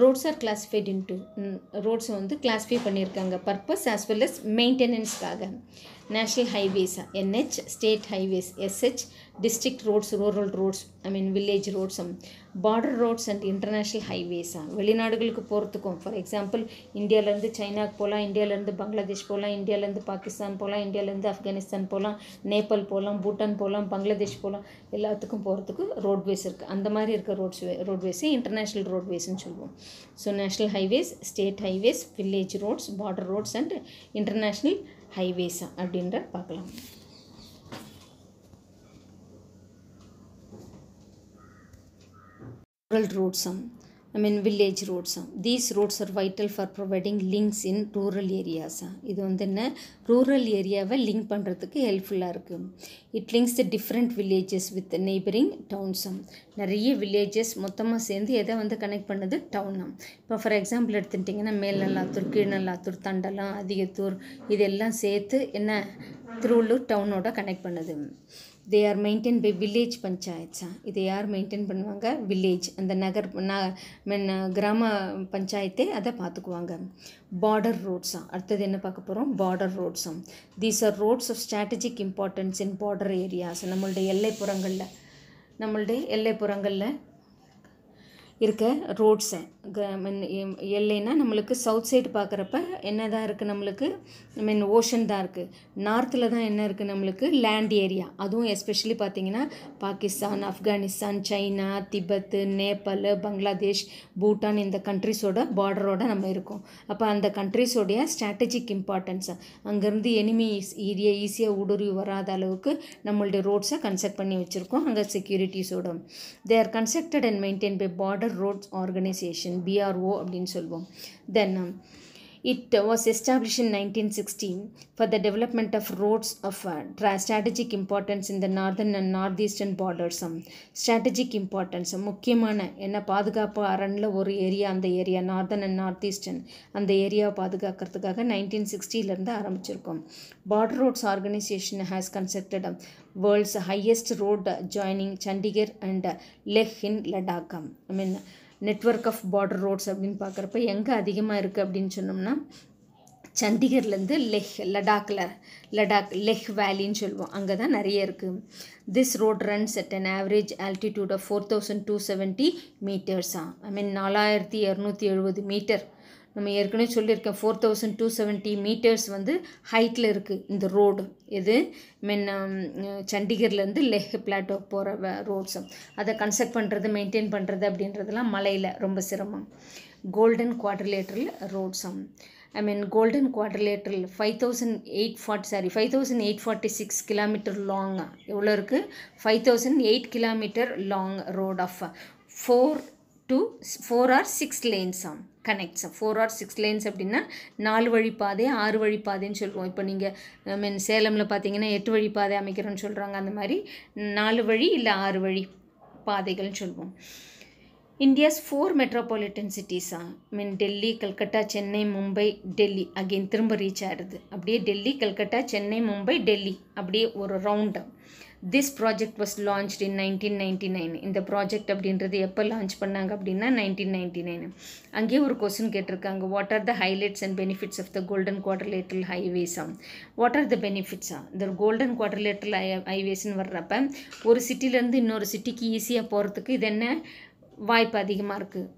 roads are classified to ரோட்ஸை வந்து கிளாஸிஃபை பண்ணியிருக்காங்க பர்பஸ் ஆஸ் வெல் அஸ் மெயின்டெனன்ஸ்க்காக national highways NH state highways SH district roads rural roads I mean village roads um, border roads and international highways வெளிநாடுகளுக்கு போகிறதுக்கும் for example இந்தியாவிலேருந்து சைனாக்கு போகலாம் இந்தியாவிலேருந்து பங்களாதேஷ் போகலாம் இந்தியாவிலேருந்து பாகிஸ்தான் போகலாம் இந்தியாவிலேருந்து ஆப்கானிஸ்தான் போகலாம் நேபாள் போகலாம் பூட்டான் போகலாம் பங்களாதேஷ் போகலாம் எல்லாத்துக்கும் போகிறதுக்கு ரோட்வேஸ் இருக்குது அந்த மாதிரி இருக்க ரோட்ஸ் ரோட்வேஸே இன்டர்நேஷ்னல் ரோட்வேஸ்னு சொல்லுவோம் so national highways state highways village roads border roads and international highways அப்படின்ற பார்க்கலாம் ரூரல் ரூட்ஸும் I mean village roads. These roads are vital for providing links in rural areas. இது வந்து என்ன ரூரல் ஏரியாவை லிங்க் பண்ணுறதுக்கு ஹெல்ப்ஃபுல்லாக இருக்குது it links the different villages with neighbouring towns நிறைய வில்லேஜஸ் மொத்தமாக சேர்ந்து எதை வந்து கனெக்ட் பண்ணுது டவுனம் இப்போ ஃபார் எக்ஸாம்பிள் எடுத்துட்டிங்கன்னா மேல்நல்லாத்தூர் கீழ்நல்லாத்தூர் தண்டலம் அதிகத்தூர் இதெல்லாம் சேர்த்து என்ன திருவள்ளூர் டவுனோட கனெக்ட் பண்ணுது they are maintain by village பஞ்சாயத்ஸா இதை யார் மெயின்டைன் பண்ணுவாங்க வில்லேஜ் அந்த நகர் கிராம பஞ்சாயத்தே அதை பார்த்துக்குவாங்க பார்டர் ரோட்ஸா அடுத்தது என்ன பார்க்க போகிறோம் பார்டர் ரோட்ஸும் these are roads of strategic importance in border areas நம்மளுடைய எல்லைப்புறங்களில் நம்மளுடைய எல்லைப்புறங்களில் இருக்க ரோட்ஸை எல்லைன்னா நம்மளுக்கு சவுத் சைடு பார்க்குறப்ப என்ன தான் இருக்குது நம்மளுக்கு மீன் ஓஷன் தான் இருக்குது நார்த்தில் தான் என்ன இருக்குது நம்மளுக்கு லேண்ட் ஏரியா அதுவும் எஸ்பெஷலி பார்த்திங்கன்னா பாகிஸ்தான் ஆப்கானிஸ்தான் சைனா திபத்து நேபாள் பங்களாதேஷ் பூட்டான் இந்த கண்ட்ரிஸோட பார்டரோட நம்ம இருக்கோம் அப்போ அந்த கண்ட்ரிஸோடைய ஸ்ட்ராட்டஜிக் இம்பார்ட்டன்ஸ் அங்கேருந்து எனிமி ஏரியா ஈஸியாக ஊடுருவி வராத அளவுக்கு நம்மளுடைய ரோட்ஸை கன்ஸ்ட்ரக்ட் பண்ணி வச்சுருக்கோம் அங்கே செக்யூரிட்டிஸோட they are constructed and maintain by border roads organisation corporation BRO அப்படின்னு சொல்வோம் then it was establish in nineteen sixteen for the development of roads of strategic importance in the northern and northeastern borders. Strategic um, importance um, முக்கியமான என்ன பாதுகாப்பு அரணில் ஒரு area அந்த area northern and north eastern அந்த ஏரியாவை பாதுகாக்கிறதுக்காக nineteen சிக்ஸ்டியிலேருந்து ஆரம்பிச்சிருக்கோம் border roads organisation has constructed world's highest road joining Chandigarh and Leh in Ladakh I mean network of border roads அப்படின்னு பார்க்குறப்ப எங்கே அதிகமாக இருக்குது அப்படின்னு சொன்னோம்னா சண்டிகர்லேருந்து லெஹ் லடாக்கில் லடாக் லெஹ் வேலின்னு சொல்லுவோம் அங்கே தான் நிறைய இருக்குது this road runs at an average altitude of four thousand two seventy மீட்டர்ஸா ஐ மீன் நாலாயிரத்தி இரநூத்தி எழுபது மீட்டர் நம்ம ஏற்கனவே சொல்லியிருக்கேன் four thousand two seventy metres வந்து ஹைட்டில் இருக்குது இந்த ரோடு இது மென் um, சண்டிகர்லேருந்து லெஹ் பிளாட்டோ போகிற ரோட்ஸும் அதை கன்ஸ்ட்ரக்ட் பண்ணுறது மெயின்டைன் பண்ணுறது அப்படின்றதுலாம் மலையில் ரொம்ப சிரமம் கோல்டன் குவாட்ரிலேட்டரில் ரோட்ஸும் ஐ மீன் கோல்டன் குவாட்ரிலேட்டரில் five thousand eight forty sorry five thousand eight forty six kilometre லாங்காக எவ்வளோ இருக்குது five thousand eight kilometre long road of four two four or six lanes on connects four or six lanes அப்படின்னா நாலு வழி பாதை ஆறு வழி பாதைன்னு சொல்லுவோம் இப்போ நீங்கள் மீன் சேலமில் பார்த்தீங்கன்னா எட்டு வழி பாதை அமைக்கிறோன்னு சொல்கிறாங்க அந்த மாதிரி நாலு வழி இல்லை ஆறு வழி பாதைகள்னு சொல்லுவோம் இந்தியாஸ் ஃபோர் மெட்ரோபாலிட்டன் சிட்டிஸா மீன் டெல்லி கல்கட்டா சென்னை மும்பை டெல்லி அகெயின் திரும்ப ரீச் ஆகிடுது அப்படியே டெல்லி கல்கட்டா சென்னை மும்பை டெல்லி அப்படியே ஒரு round this project was launch in nineteen ninety nine இந்த ப்ராஜெக்ட் அப்படின்றது எப்போ லான்ச் பண்ணாங்க அப்படின்னா நைன்டீன் நைன்டி நைன் அங்கேயே ஒரு கொஸ்டின் கேட்டிருக்காங்க what are the highlights and benefits of the golden quadrilateral ஹைவேஸா வாட் ஆர் த பெனிஃபிட்ஸா இந்த கோல்டன் குவார்டர்லேட்ரல் ஹை ஹைவேஸ்ன்னு வர்றப்ப ஒரு சிட்டிலேருந்து இன்னொரு சிட்டிக்கு ஈஸியாக போகிறதுக்கு இது என்ன வாய்ப்பு அதிகமாக இருக்குது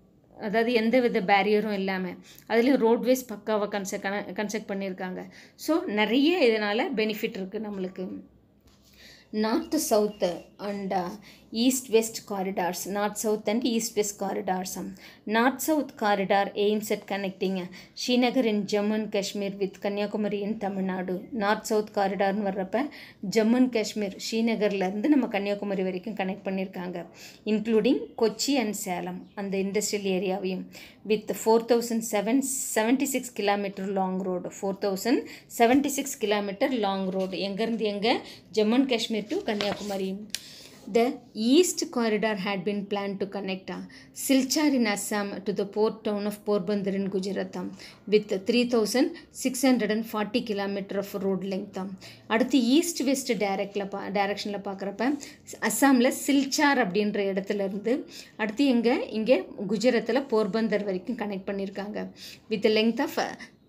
அதாவது எந்த வித பேரியரும் இல்லாமல் அதுலேயும் ரோட்வேஸ் பக்காவாக கன்செக்ட் கன்செக்ட் பண்ணியிருக்காங்க ஸோ நிறைய இதனால் பெனிஃபிட் இருக்குது நம்மளுக்கு north south and uh, east west corridors, north south and east west corridors. North south corridor aims at connecting Srinagar in Jammu and Kashmir with Kanyakumari in Tamil Nadu north south காரிடார்னு வர்றப்ப ஜம்மு அண்ட் காஷ்மீர் ஸ்ரீநகர்லேருந்து நம்ம கன்னியாகுமரி வரைக்கும் கனெக்ட் பண்ணியிருக்காங்க இன்க்ளூடிங் கொச்சி அண்ட் சேலம் அந்த இண்டஸ்ட்ரியல் ஏரியாவையும் with four thousand seven seventy six kilometre long road four thousand seventy six kilometre long road எங்கேருந்து எங்கே Jammu and Kashmir to Kanyakumari The east corridor had been planned to connect uh, Silchar in Assam to the port town of Porbandar in Gujarat with 3,640 km of road length. அடுத்து east west டைரக்டில் பா டைரக்ஷனில் பார்க்குறப்ப அஸ்ஸாமில் சில்சார் அப்படின்ற இடத்துல இருந்து அடுத்து எங்கே இங்கே குஜராத்தில் போர்பந்தர் வரைக்கும் கனெக்ட் பண்ணியிருக்காங்க with length of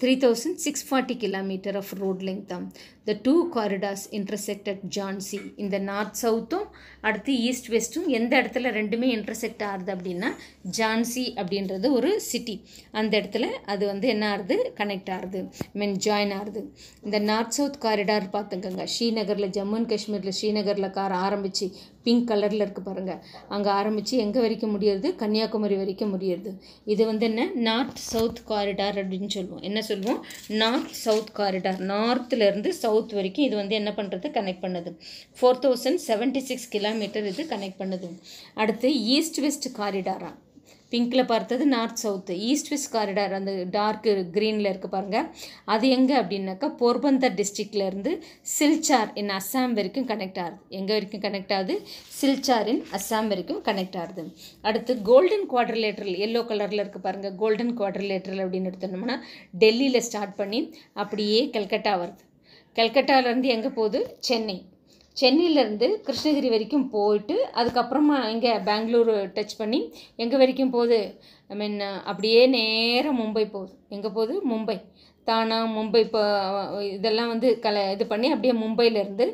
3,640 km of road length um, the two corridors intersect at Jhansi இந்த நார்த் சவுத்தும் அடுத்து ஈஸ்ட் வெஸ்ட்டும் எந்த இடத்துல ரெண்டுமே இன்டர்செக்ட் ஆகுது அப்படின்னா ஜான்சி அப்படின்றது ஒரு சிட்டி அந்த இடத்துல அது வந்து என்ன ஆகுது கனெக்ட் ஆகுது மீன் ஜாயின் ஆகுது இந்த நார்த் சவுத் காரிடார் பார்த்துக்கோங்க ஸ்ரீநகரில் ஜம்மு அண்ட் காஷ்மீரில் ஸ்ரீநகரில் கார் ஆரம்பித்து பிங்க் கலரில் இருக்குது பாருங்கள் அங்கே ஆரம்பித்து எங்கே வரைக்கும் முடியறது கன்னியாகுமரி வரைக்கும் முடியறது இது வந்து என்ன நார்த் சவுத் காரிடார் அப்படின்னு சொல்லுவோம் என்ன சொல்லுவோம் நார்த் சவுத் காரிடார் நார்த்துலேருந்து சவுத் வரைக்கும் இது வந்து என்ன பண்ணுறது கனெக்ட் பண்ணுது four thousand seventy six kilometre இது கனெக்ட் பண்ணுது அடுத்து ஈஸ்ட் வெஸ்ட் காரிடாராக பிங்க்கில் பார்த்தது north south east west corridor அந்த டார்க் க்ரீனில் இருக்குது பாருங்கள் அது எங்கே அப்படின்னாக்கா போர்பந்தர் டிஸ்ட்ரிக்ட்லேருந்து சில்சார் இன் அஸ்ஸாம் வரைக்கும் கனெக்ட் ஆகுது எங்கே வரைக்கும் கனெக்ட் ஆகுது சில்சார் இன் அஸ்ஸாம் வரைக்கும் கனெக்ட் ஆகுது அடுத்து கோல்டன் குவாட்ரலேட்ரல் எல்லோ கலரில் இருக்குது பாருங்கள் கோல்டன் லேட்டரில் அப்படின்னு எடுத்துனோம்னா டெல்லியில் ஸ்டார்ட் பண்ணி அப்படியே கல்கட்டா வருது கல்கட்டாவிலேருந்து எங்கே போகுது சென்னை சென்னையிலேருந்து கிருஷ்ணகிரி வரைக்கும் போயிட்டு அதுக்கப்புறமா இங்கே பெங்களூரு டச் பண்ணி எங்கே வரைக்கும் போகுது ஐ மீன் அப்படியே நேராக மும்பை போகுது எங்கே போகுது மும்பை தானா மும்பை இப்போ இதெல்லாம் வந்து கல இது பண்ணி அப்படியே மும்பையிலேருந்து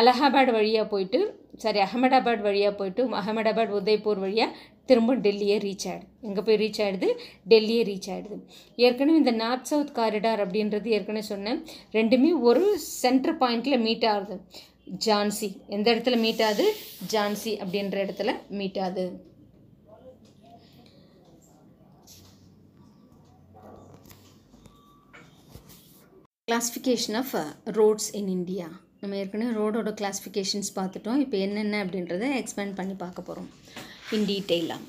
அலகாபாத் வழியாக போயிட்டு சாரி அகமதாபாத் வழியாக போயிட்டு அகமதாபாத் உதய்பூர் வழியாக திரும்ப டெல்லியே ரீச் ஆகிடுது எங்கே போய் ரீச் ஆகிடுது டெல்லியே ரீச் ஆகிடுது ஏற்கனவே இந்த நார்த் சவுத் காரிடார் அப்படின்றது ஏற்கனவே சொன்னேன் ரெண்டுமே ஒரு சென்டர் பாயிண்டில் மீட் ஆகுது ஜான்சி எந்த இடத்துல மீட் ஆகுது ஜான்சி அப்படின்ற இடத்துல மீட் ஆகுது classification of roads in India நம்ம ஏற்கனவே ரோடோட கிளாஸிஃபிகேஷன்ஸ் பார்த்துட்டோம் இப்போ என்னென்ன அப்படின்றத எக்ஸ்பிளைன் பண்ணி பார்க்க போகிறோம் இன் டீட்டெயிலாக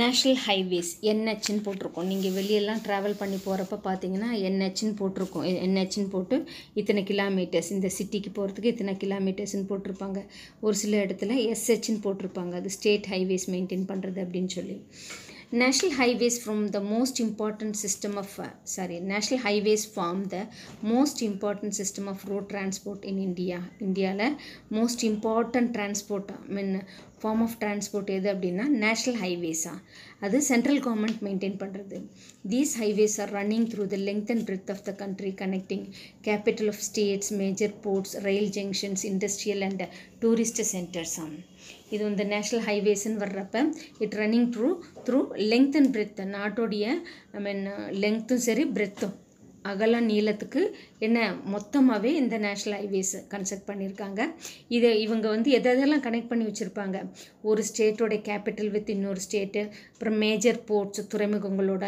நேஷ்னல் ஹைவேஸ் என்ஹெச்னு போட்டிருக்கோம் நீங்கள் வெளியெல்லாம் ட்ராவல் பண்ணி போகிறப்ப பார்த்தீங்கன்னா என்ஹெச்னு போட்டிருக்கோம் என்ஹெச்னு போட்டு இத்தனை கிலோமீட்டர்ஸ் இந்த சிட்டிக்கு போகிறதுக்கு இத்தனை கிலோமீட்டர்ஸ்னு போட்டிருப்பாங்க ஒரு சில இடத்துல எஸ்ஹெச்னு போட்டிருப்பாங்க அது ஸ்டேட் ஹைவேஸ் மெயின்டைன் பண்ணுறது அப்படின்னு சொல்லி National highways from the most important system of uh, sorry national highways form the most important system of road transport in India. இந்தியாவில் most important transport I mean form of transport எது அப்படின்னா national ஹைவேஸா அது central government maintain பண்ணுறது these highways are running through the length and breadth of the country connecting capital of states major ports rail junctions industrial and tourist centres on இது வந்து national ஹைவேஸ்ன்னு வர்றப்ப it running through through length and breadth நாட்டோடைய I mean லெங்க்த்தும் சரி பிரெத்தும் அகலம் நீளத்துக்கு என்ன மொத்தமாகவே இந்த நேஷ்னல் ஹைவேஸ் கன்ஸ்ட்ரக்ட் பண்ணியிருக்காங்க இதை இவங்க வந்து எதெல்லாம் கனெக்ட் பண்ணி வச்சுருப்பாங்க ஒரு ஸ்டேட்டோட கேபிட்டல் வித் இன்னொரு ஸ்டேட்டு அப்புறம் மேஜர் போர்ட்ஸ் துறைமுகங்களோட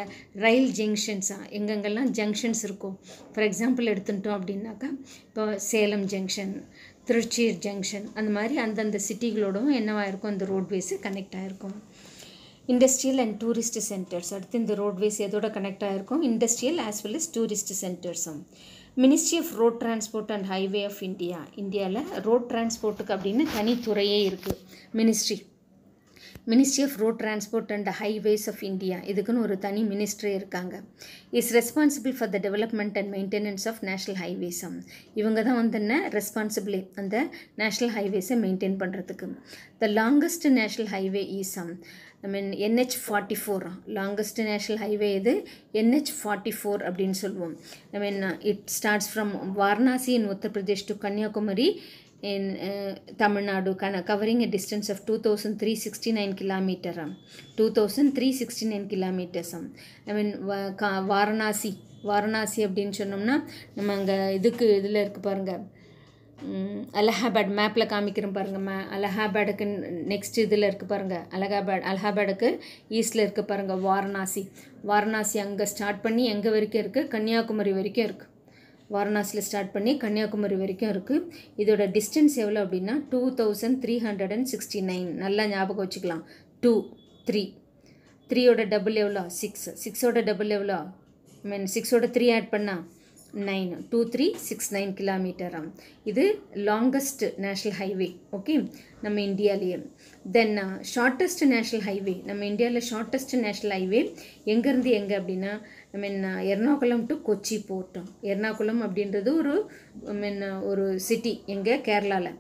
ரயில் ஜங்ஷன்ஸாக எங்கெங்கெல்லாம் ஜங்ஷன்ஸ் இருக்கும் ஃபார் எக்ஸாம்பிள் எடுத்துட்டோம் அப்படின்னாக்கா இப்போ சேலம் ஜங்ஷன் திருச்சியூர் ஜங்ஷன் அந்த மாதிரி அந்தந்த சிட்டிகளோடவும் என்னவாக இருக்கும் அந்த ரோட்வேஸு கனெக்ட் ஆகிருக்கும் இண்டஸ்ட்ரியல் அண்ட் டூரிஸ்ட் சென்டர்ஸ் அடுத்து இந்த ரோட்வேஸ் எதோட கனெக்ட் ஆகிருக்கும் industrial as well as tourist சென்டர்ஸும் ministry of road transport and highway of India இந்தியாவில் ரோட் டிரான்ஸ்போர்ட்டுக்கு அப்படின்னு தனித்துறையே இருக்குது ministry ministry of road transport and highways of India இதுக்குன்னு ஒரு தனி மினிஸ்ட்ரி இருக்காங்க is responsible for the development and maintenance of national ஹைவேஸம் இவங்க தான் வந்து என்ன ரெஸ்பான்சிபிளே அந்த நேஷ்னல் ஹைவேஸை மெயின்டைன் பண்ணுறதுக்கு the longest national highway is um I mean NH forty four longest national highway இது என்ஹெச் ஃபார்ட்டி ஃபோர் அப்படின்னு சொல்லுவோம் I mean it starts from Varanasi in Uttar Pradesh to Kanyakumari in uh, Tamil Nadu, kind of covering a distance of 2,369 kilometers. Um, 2,369 kilometers. Um, I mean, uh, Varanasi, Varanasi அப்படின்னு சொன்னோம்னா நம்ம அங்கே இதுக்கு இதில் இருக்குது பாருங்கள் அலஹாபாட் மேப்பில் காமிக்கிறோம் பாருங்கள் மே அலஹாபாடுக்கு நெக்ஸ்ட் இதில் இருக்குது பாருங்கள் அலகாபாத் அலஹாபாடுக்கு ஈஸ்டில் இருக்குது பாருங்கள் வாரணாசி வாரணாசி அங்கே ஸ்டார்ட் பண்ணி எங்கே வரைக்கும் இருக்குது கன்னியாகுமரி வரைக்கும் இருக்குது வாரணாசியில் ஸ்டார்ட் பண்ணி கன்னியாகுமரி வரைக்கும் இருக்குது இதோட டிஸ்டன்ஸ் எவ்வளோ அப்படின்னா two thousand three hundred and sixty nine நல்லா ஞாபகம் வச்சுக்கலாம் டூ த்ரீ த்ரீயோட டபுள் எவ்வளோ சிக்ஸ் சிக்ஸோட டபுள் எவ்வளோ ஐ மீன் சிக்ஸோட த்ரீ ஆட் பண்ணால் nine two three six nine கிலோமீட்டராம் இது லாங்கஸ்ட் நேஷ்னல் ஹைவே ஓகே நம்ம இந்தியாவிலேயே தென் ஷார்ட்டஸ்ட் நேஷ்னல் ஹைவே நம்ம இந்தியாவில் ஷார்ட்டஸ்ட் நேஷ்னல் ஹைவே எங்கேருந்து எங்கே அப்படின்னா I mean uh, Ernakulam to Kochi போர்ட்டும் எர்ணாகுளம் அப்படின்றது ஒரு ஐ மீன் uh, ஒரு சிட்டி எங்கே கேரளாவில்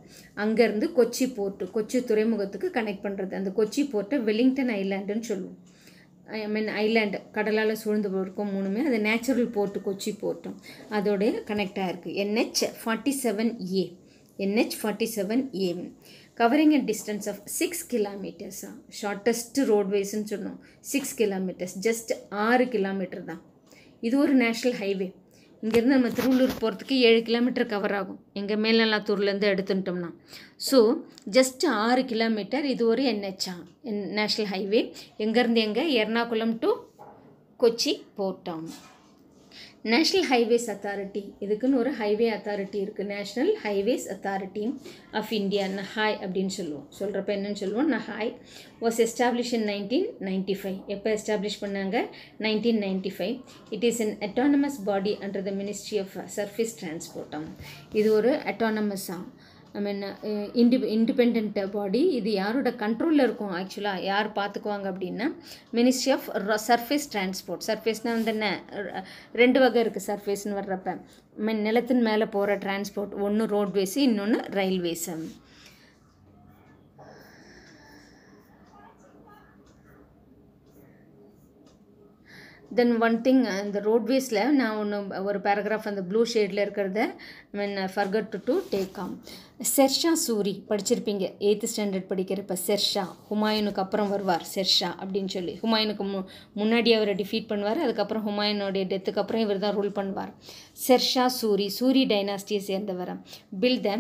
அங்கேருந்து கொச்சி போர்ட்டு கொச்சி துறைமுகத்துக்கு கனெக்ட் பண்ணுறது அந்த கொச்சி போர்ட்டை வெலிங்டன் ஐலாண்டுன்னு சொல்லுவோம் ஐ மீன் ஐலாண்டு கடலால் சூழ்ந்து இருக்கும் மூணுமே அது நேச்சுரல் போர்ட்டு கொச்சி போர்ட்டும் அதோடைய கனெக்டாக இருக்குது NH forty seven A NH forty seven A covering a distance of six கிலோமீட்டர்ஸா ஷார்ட்டஸ்ட்டு ரோட்வேஸ்ன்னு சொன்னோம் சிக்ஸ் கிலோமீட்டர்ஸ் ஜஸ்ட் ஆறு கிலோமீட்டர் தான் இது ஒரு நேஷ்னல் ஹைவே இங்கேருந்து நம்ம திருவள்ளூர் போகிறதுக்கு ஏழு கிலோமீட்டர் கவர் ஆகும் எங்கள் மேல்நல்லாத்தூர்லேருந்து எடுத்துட்டோம்னா ஸோ ஜஸ்ட் ஆறு கிலோமீட்டர் இது ஒரு என்ஹெச்ஆ நேஷ்னல் ஹைவே எங்கேருந்து எங்கே Ernakulam to Kochi port town national highways authority இதுக்குன்னு ஒரு ஹைவே அத்தாரிட்டி இருக்குது national highways authority of India ஹாய் அப்படின்னு சொல்லுவோம் சொல்கிறப்ப என்னன்னு சொல்லுவோம் NHAI was establish in nineteen ninety five எப்போ எஸ்டாப்ளிஷ் பண்ணாங்க nineteen ninety five it is an autonomous body under the ministry of surface டிரான்ஸ்போர்ட்டம் இது ஒரு அட்டானமஸ் ஆகும் ஐ மீன் இண்டி இண்டிபெண்ட் பாடி இது யாரோட கண்ட்ரோலில் இருக்கும் ஆக்சுவலாக யார் பார்த்துக்குவாங்க அப்படின்னா மினிஸ்ட்ரி ஆஃப் சர்ஃபேஸ் டிரான்ஸ்போர்ட் சர்ஃபேஸ்னால் வந்து என்ன ரெண்டு வகை இருக்குது சர்ஃபேஸ்னு வர்றப்ப மீன் நிலத்தின் மேலே போகிற டிரான்ஸ்போர்ட் ஒன்று ரோட்வேஸு இன்னொன்று ரயில்வேஸு தென் ஒன் திங் இந்த ரோட்வேஸில் நான் ஒன்று ஒரு பேராகிராஃப் அந்த ப்ளூ ஷேடில் இருக்கிறத mean forgot to to take um Sher Shah Suri படிச்சிருப்பீங்க எய்த் ஸ்டாண்டர்ட் படிக்கிறப்ப செர்ஷா ஹுமாயூனுக்கு அப்புறம் வருவார் செர்ஷா அப்படின்னு சொல்லி ஹுமாயூனுக்கு மு முன்னாடி அவரை டிஃபீட் பண்ணுவார் அதுக்கப்புறம் ஹுமாயூனுடைய டெத்துக்கு அப்புறம் இவர் தான் ரூல் பண்ணுவார் செர்ஷா சூரி சூரி டைனாஸ்டியை சேர்ந்தவர் built the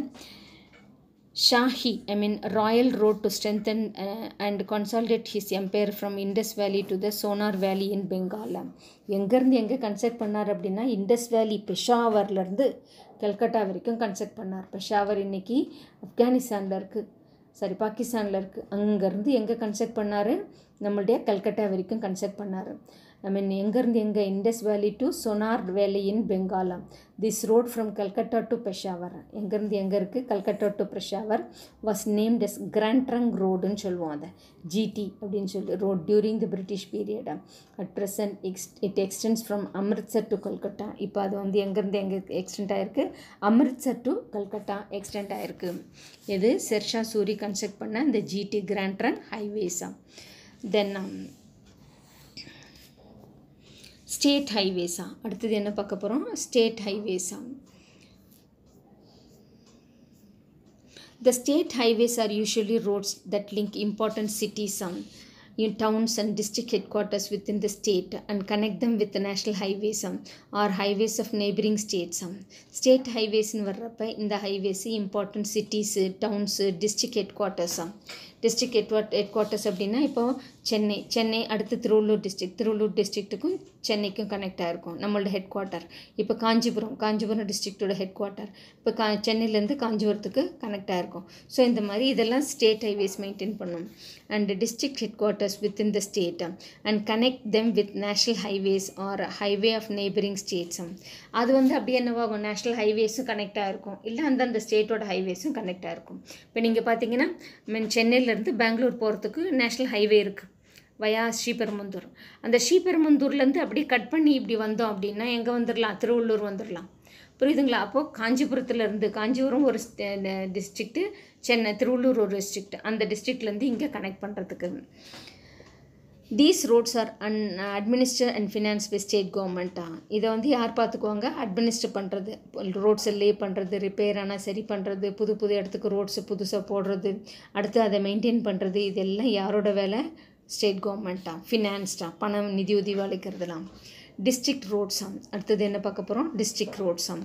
Shahi I mean royal road to strengthen and uh, and his his from Indus valley to the Sonar valley in in எங்கேருந்து எங்கே கன்சல்ட் பண்ணார் அப்படின்னா இண்டஸ் வேலி பெஷாவர்லேருந்து கல்கட்டா வரைக்கும் கன்சல்ட் பண்ணார் பெஷாவர் இன்னைக்கு ஆப்கானிஸ்தானில் இருக்குது சாரி பாகிஸ்தானில் இருக்குது அங்கேருந்து எங்கே கன்சல்ட் பண்ணார் நம்மளுடைய கல்கட்டா வரைக்கும் கன்சல்ட் பண்ணார் ஐ மீன் எங்கேருந்து எங்கே Indies valley to Sonar valley in பெங்காலம் this road from Calcutta to Peshawar எங்கேருந்து எங்கே இருக்குது Calcutta to Peshawar was named as grand trunk ரோடுன்னு சொல்லுவோம் அதை ஜிடி அப்படின்னு சொல்லி road during the British period at present ex it extends from Amritsar to Calcutta இப்போ அது வந்து எங்கேருந்து எங்கே எக்ஸ்டென்ட் ஆகிருக்கு அமிர்த்சர் டு கல்கட்டா எக்ஸ்டென்ட் ஆகிருக்கு இது செர்ஷா சூரி கன்ஸ்ட்ரக்ட் பண்ண இந்த ஜிடி கிராண்ட் ரங் ஹைவேஸாக தென் ஸ்டேட் ஹைவேஸாம் அடுத்தது என்ன பார்க்க போகிறோம் ஸ்டேட் ஹைவேஸாம் the state highways are usually roads that link important cities in towns and district headquarters within the state and connect them with national highways or highways of neighbouring states state ஹைவேஸ்ன்னு வர்றப்ப இந்த highways important cities towns district headquarters district head headquarters அப்படின்னா இப்போ சென்னை சென்னை அடுத்து Tiruvallur district Tiruvallur டிஸ்ட்ரிக்ட்டுக்கும் சென்னைக்கும் connect ஆகிருக்கும் நம்மளோட headquarter இப்போ காஞ்சிபுரம் காஞ்சிபுரம் டிஸ்ட்ரிக்டோட ஹெட் குவார்ட்டர் இப்போ கா சென்னையிலேருந்து காஞ்சிபுரத்துக்கு கனெக்ட் ஆகிருக்கும் ஸோ இந்த மாதிரி இதெல்லாம் ஸ்டேட் ஹைவேஸ் மெயின்டைன் பண்ணும் and district headquarters within the state and connect them with national highways or highway of neighbouring ஸ்டேட்ஸும் அது வந்து அப்படியே என்னவாகும் நேஷ்னல் ஹைவேஸும் கனெக்டாக இருக்கும் இல்லை அந்தந்த ஸ்டேட்டோட ஹைவேஸும் கனெக்டாக இருக்கும் இப்போ நீங்கள் பார்த்தீங்கன்னா மீன் சென்னையிலேருந்து பெங்களூர் போகிறதுக்கு நேஷ்னல் ஹைவே இருக்குது வயா ஸ்ரீபெரும்புந்தூர் அந்த ஸ்ரீபெரும்புந்தூர்லேருந்து அப்படியே கட் பண்ணி இப்படி வந்தோம் அப்படின்னா எங்கே வந்துடலாம் திருவள்ளூர் வந்துடலாம் புரியுதுங்களா அப்போது காஞ்சிபுரத்துலேருந்து காஞ்சிபுரம் ஒரு டிஸ்ட்ரிக்ட்டு சென்னை திருவள்ளூர் ஒரு டிஸ்ட்ரிக்ட் அந்த டிஸ்ட்ரிக்ட்லேருந்து இங்கே கனெக்ட் பண்ணுறதுக்கு these roads are an administer and finance by state கவர்மெண்ட்டா இதை வந்து யார் பார்த்துக்குவாங்க அட்மினிஸ்டர் பண்ணுறது ரோட்ஸை லே பண்ணுறது ரிப்பேர் ஆனால் சரி பண்ணுறது புது புது இடத்துக்கு ரோட்ஸு புதுசாக போடுறது அடுத்து அதை மெயின்டைன் பண்ணுறது இதெல்லாம் யாரோட வேலை ஸ்டேட் கவர்மெண்ட்டாக ஃபினான்ஸ்டாக பணம் நிதியுதவி அளிக்கிறதுலாம் டிஸ்ட்ரிக்ட் ரோட்ஸாம் அடுத்தது என்ன பார்க்க போகிறோம் district road some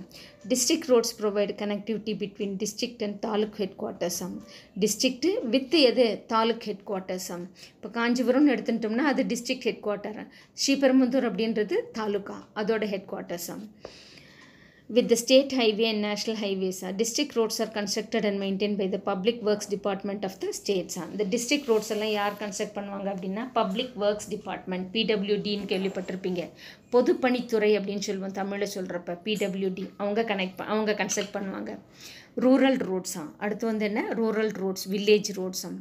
district roads provide connectivity between district and taluk head குவார்ட்டர்ஸாம் டிஸ்ட்ரிக்ட்டு வித் எது தாலுக் ஹெட் குவார்ட்டர்ஸாம் இப்போ காஞ்சிபுரம்னு எடுத்துட்டோம்னா அது டிஸ்ட்ரிக்ட் ஹெட் குவார்ட்டர் ஸ்ரீபெரும்புதூர் அப்படின்றது தாலுக்கா அதோட ஹெட் குவார்ட்டர்ஸாம் with the state highway and national highways. District roads are constructed and maintained by the Public Works Department of the states. இந்த district roads எல்லாம் யார் கன்ஸ்ட்ரக்ட் பண்ணுவாங்க அப்படின்னா பப்ளிக் ஒர்க்ஸ் டிபார்ட்மெண்ட் பிடபிள்யூடின்னு கேள்விப்பட்டிருப்பீங்க பொதுப்பணித்துறை அப்படின்னு சொல்லுவோம் தமிழில் சொல்கிறப்ப பிடபிள்யூடி அவங்க கனெக்ட் அவங்க கன்சல்ட் பண்ணுவாங்க ரூரல் ரோட்ஸாம் அடுத்து வந்து என்ன ரூரல் ரோட்ஸ் வில்லேஜ் ரோட்ஸாம்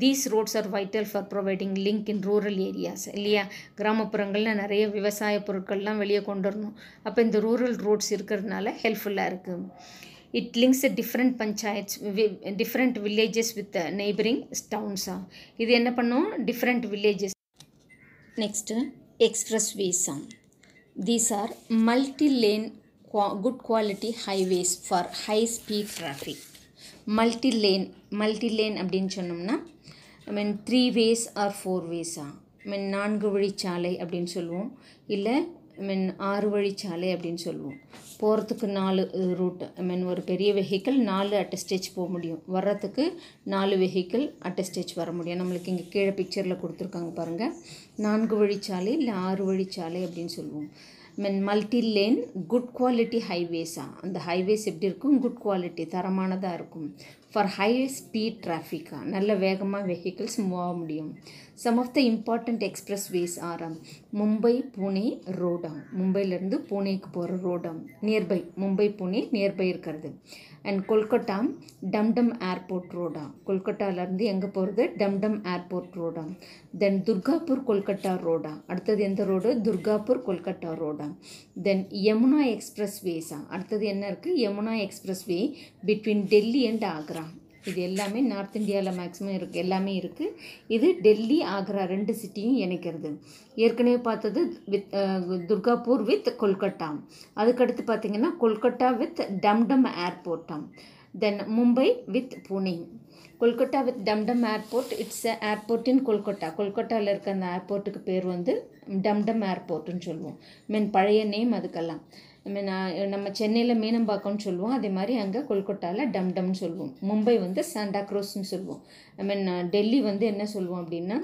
these roads are vital for providing link in rural areas இல்லையா கிராமப்புறங்களில் நிறைய விவசாய பொருட்கள்லாம் வெளியே கொண்டு வரணும் அப்போ இந்த ரூரல் ரோட்ஸ் இருக்கிறதுனால ஹெல்ப்ஃபுல்லாக இருக்குது it links different panchayats different villages with neighbouring டவுன்ஸா இது என்ன பண்ணும் டிஃப்ரெண்ட் வில்லேஜஸ் நெக்ஸ்ட்டு எக்ஸ்பிரஸ் வேஸாம் These are multi-lane good quality highways for high speed traffic. Multi-lane, multi-lane அப்படின்னு சொன்னோம்னா I mean three ways or four வேஸா ஐ மீன் நான்கு வழிச்சாலை அப்படின்னு சொல்லுவோம் இல்லை ஐ மீன் ஆறு வழிச்சாலை அப்படின்னு சொல்லுவோம் போகிறதுக்கு நாலு ரூட் ஐ மீன் ஒரு பெரிய வெஹிக்கிள் நாலு அட்ட ஸ்டேஜ் போக முடியும் வர்றதுக்கு நாலு வெஹிக்கிள் அட் ஸ்டேஜ் வர முடியும் நம்மளுக்கு இங்கே கீழே பிக்சரில் கொடுத்துருக்காங்க பாருங்கள் நான்கு வழிச்சாலை இல்லை ஆறு வழிச்சாலை அப்படின்னு சொல்லுவோம் mean multi lane good quality ஹைவேஸாக அந்த ஹைவேஸ் எப்படி இருக்கும் குட் குவாலிட்டி தரமானதாக இருக்கும் ஃபார் ஹை ஸ்பீட் டிராஃபிக்காக நல்ல வேகமாக வெஹிக்கிள்ஸ் மூவ் ஆக முடியும் some of the important express ways ஆரம் மும்பை புனே ரோடம் மும்பையிலேருந்து புனேக்கு போகிற ரோடம் நியர்பை மும்பை புனே நியர்பை இருக்கிறது அண்ட் கொல்கட்டா டம்டம் ஏர்போர்ட் ரோடா கொல்கட்டாலேருந்து எங்கே போகிறது டம்டம் ஏர்போர்ட் ரோடா தென் துர்காப்பூர் கொல்கட்டா ரோடா அடுத்தது எந்த ரோடு துர்காபூர் கொல்கட்டா ரோடா தென் யமுனா எக்ஸ்பிரஸ் வேஸா அடுத்தது என்ன இருக்குது Yamuna express way between Delhi and Agra இது எல்லாமே நார்த் இந்தியாவில் மேக்ஸிமம் இருக்குது எல்லாமே இருக்குது இது டெல்லி ஆக்ரா ரெண்டு சிட்டியும் இணைக்கிறது ஏற்கனவே பார்த்தது வித் துர்காப்பூர் வித் கொல்கட்டா அதுக்கடுத்து பார்த்தீங்கன்னா கொல்கட்டா வித் டம்டம் ஏர்போர்ட்டாம் then Mumbai with Pune Kolkata with Dum Dum airport it's airport in Kolkata கொல்கட்டாவில் இருக்க அந்த ஏர்போர்ட்டுக்கு பேர் வந்து டம்டம் ஏர்போர்ட்டுன்னு சொல்லுவோம் மீன் பழைய நேம் அதுக்கெல்லாம் நம்ம சென்னையில் மீனம்பாக்கம்னு சொல்லுவோம் அதே மாதிரி அங்கே கொல்கட்டாவில் டம்டம்னு சொல்லுவோம் மும்பை வந்து சாண்டா க்ரோஸ்னு சொல்லுவோம் ஐ மீன் டெல்லி வந்து என்ன சொல்லுவோம் அப்படின்னா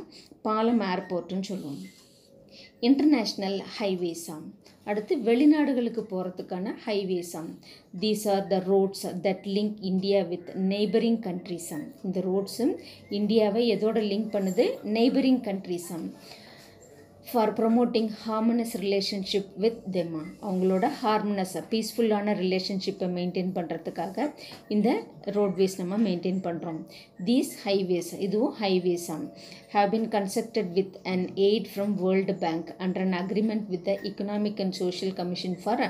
பாலம் ஏர்போர்ட்டுன்னு சொல்லுவோம் இன்டர்நேஷ்னல் ஹைவேஸாம் அடுத்து வெளிநாடுகளுக்கு போகிறதுக்கான ஹைவேஸாம் these are the roads that link India with neighbouring கண்ட்ரிஸாம் இந்த ரோட்ஸும் இந்தியாவை எதோட லிங்க் பண்ணுது நெய்பரிங் கண்ட்ரிஸாம் for promoting harmonious relationship with தெம்மா அவங்களோட ஹார்மனஸை பீஸ்ஃபுல்லான ரிலேஷன்ஷிப்பை மெயின்டைன் பண்ணுறதுக்காக இந்த ரோட்வேஸ் நம்ம மெயின்டைன் பண்ணுறோம் தீஸ் ஹைவேஸ் இதுவும் ஹைவேஸாம் have been constructed with an aid from world bank under an agreement with the economic and social commission for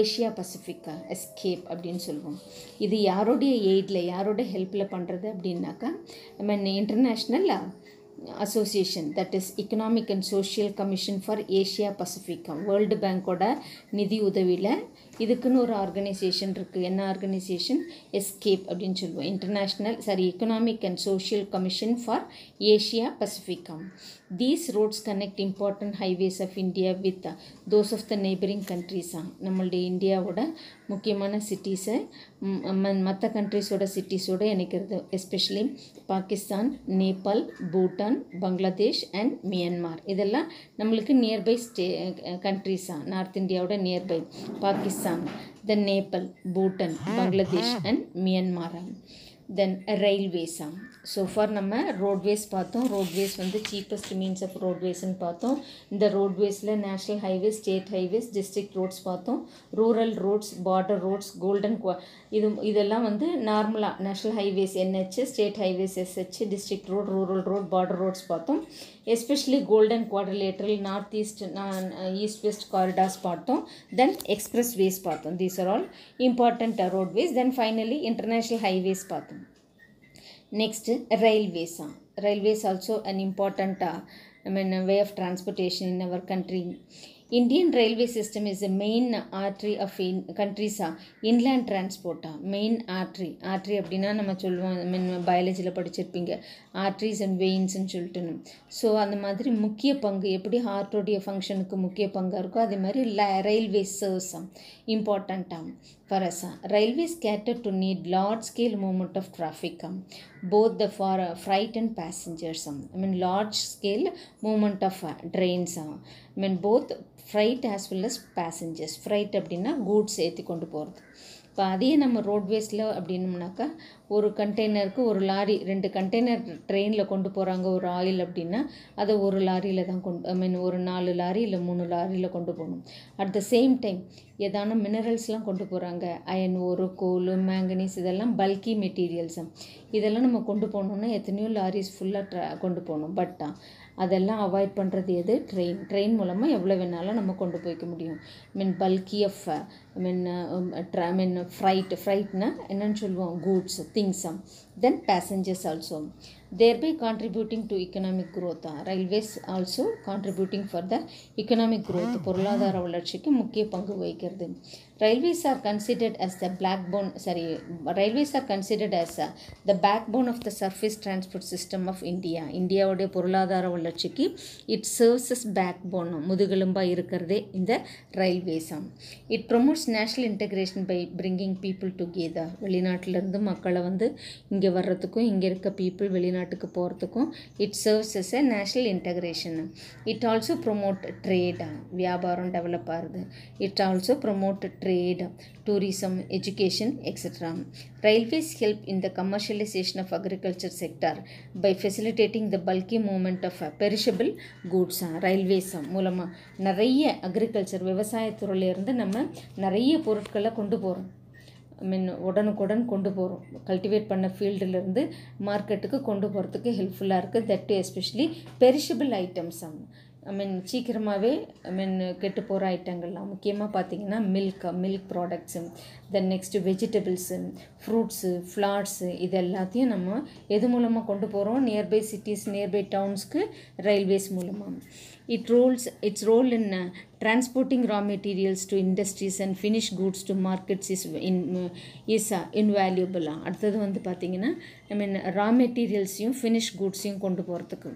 Asia பசிஃபிக்கா எஸ்கேப் அப்படின்னு சொல்லுவோம் இது யாரோடைய எய்டில் யாரோட ஹெல்ப்பில் பண்ணுறது அப்படின்னாக்கா ஐ மீன் இன்டர்நேஷ்னலாக association that is economic and social commission for Asia Pacific world பேங்க்கோட நிதி உதவியில் இதுக்குன்னு ஒரு ஆர்கனைசேஷன் இருக்குது என்ன ஆர்கனைசேஷன் எஸ்கேப் அப்படின்னு சொல்லுவோம் international sorry economic and social commission for Asia பசிஃபிகம் these roads connect important highways of India with those of the neighbouring கண்ட்ரிஸாக நம்மளுடைய இந்தியாவோட முக்கியமான சிட்டிஸை மற்ற கண்ட்ரிஸோட சிட்டிஸோடு இணைக்கிறது especially Pakistan Nepal Bhutan Bangladesh and Myanmar இதெல்லாம் நம்மளுக்கு நியர்பை ஸ்டே கண்ட்ரிஸாக நார்த் இந்தியாவோட nearby Pakistan then Nepal Bhutan Bangladesh and Myanmar then ரயில்வேஸா ஸோ ஃபார் நம்ம ரோட்வேஸ் பார்த்தோம் ரோட்வேஸ் வந்து சீப்பஸ்ட் மீன்ஸ் ஆஃப் ரோட்வேஸ்ன்னு பார்த்தோம் இந்த ரோட்வேஸில் national highways state highways district roads பார்த்தோம் rural roads border roads golden இது இதெல்லாம் வந்து நார்மலாக national highways NH state highways SH district road rural road border roads பார்த்தோம் especially golden quadrilateral northeast east west corridors பார்த்தோம் then expressways பார்த்தோம் these are all important uh, roadways then finally international highways பார்த்தோம் next railways uh, railways also an important uh, I mean way of transportation in our country Indian railway system is a main artery of in கண்ட்ரிஸா inland ட்ரான்ஸ்போர்ட்டா main artery artery அப்படின்னா நம்ம சொல்லுவோம் மீன் பயாலஜியில் படிச்சிருப்பீங்க arteries and வெயின்ஸ்ன்னு சொல்லிட்டு so அந்த மாதிரி முக்கிய பங்கு எப்படி ஹார்ட்டோடைய ஃபங்க்ஷனுக்கு முக்கிய பங்காக இருக்கோ அதே மாதிரி ரயில்வே சர்வ்ஸாம் இம்பார்ட்டண்ட்டாகும் Parasa. Uh, railways cater to need large-scale movement of traffic, um, both the for uh, freight and passengers. Um, I mean large-scale movement of uh, trains. Uh, I mean both freight as well as passengers. Freight அப்படின்னா goods, ஏற்றி கொண்டு இப்போ அதையே நம்ம ரோட்வேஸில் அப்படின்னோம்னாக்கா ஒரு கண்டெய்னருக்கு ஒரு lorry ரெண்டு container ட்ரெயினில் கொண்டு போகிறாங்க ஒரு ஆயில் அப்படின்னா அதை ஒரு லாரியில் தான் கொண்டு ஐ மீன் ஒரு நாலு லாரி இல்லை மூணு லாரியில் கொண்டு போகணும் அட் த சேம் டைம் ஏதான மினரல்ஸ்லாம் கொண்டு போகிறாங்க அயன் ஒரு கோல் மேங்கனீஸ் இதெல்லாம் பல்கி மெட்டீரியல்ஸும் இதெல்லாம் நம்ம கொண்டு போகணுன்னா எத்தனையோ லாரிஸ் ஃபுல்லாக ட்ரா கொண்டு போகணும் பட் அதெல்லாம் அவாய்ட் பண்ணுறது எது ட்ரெயின் ட்ரெயின் மூலமாக எவ்வளோ வேணாலும் நம்ம கொண்டு போய்க்க முடியும் mean bulky of mean raw mean freight ஃப்ரைட்னா என்னென்னு சொல்லுவோம் கூட்ஸ் திங்ஸம் then passengers also by contributing to economic தான் railways also contributing for the economic growth பொருளாதார ah. வளர்ச்சிக்கு முக்கிய பங்கு வகிக்கிறது Railways are considered as the backbone, sorry, railways are considered as uh, the backbone of the surface transport system of India இந்தியாவுடைய பொருளாதார வளர்ச்சிக்கு it serves backbone முதுகெலும்பாக இருக்கிறதே இந்த ரயில்வேஸாம் it promotes national integration by bringing people together வெளிநாட்டிலேருந்து மக்களை வந்து இங்கே வர்றதுக்கும் இங்கே இருக்க பீப்புள் வெளிநாட்டுக்கு போகிறதுக்கும் it serves a national integration it also promote trade வியாபாரம் டெவலப் ஆகுது it also promote trade trade, tourism, education, etc. Railways help in the commercialization of agriculture sector by facilitating the bulky movement of perishable goods. Railways மூலமாக நிறைய agriculture விவசாயத்துறையிலேருந்து நம்ம நிறைய பொருட்களை கொண்டு போகிறோம் மீன் உடனுக்குடன் கொண்டு போகிறோம் கல்டிவேட் பண்ண ஃபீல்டுலேருந்து மார்க்கெட்டுக்கு கொண்டு போகிறதுக்கு ஹெல்ப்ஃபுல்லாக இருக்குது தட் எஸ்பெஷலி பெரிஷபிள் ஐட்டம்ஸ் ஆகும் ஐ மீன் சீக்கிரமாகவே ஐ மீன் கெட்டு போகிற ஐட்டங்கள்லாம் முக்கியமாக பார்த்திங்கன்னா milk milk products then next vegetables fruits flats இது எல்லாத்தையும் நம்ம எது மூலமாக கொண்டு போகிறோம் நியர்பை சிட்டிஸ் நியர்பை டவுன்ஸ்க்கு ரயில்வேஸ் மூலமாக it rolls its role in Transporting raw materials to industries and finished goods to markets is, in, uh, is uh, invaluable. அடுத்தது வந்து பார்த்தீங்கன்னா ஐ மீன் ரா மெட்டீரியல்ஸையும் ஃபினிஷ் குட்ஸையும் கொண்டு போகிறதுக்கு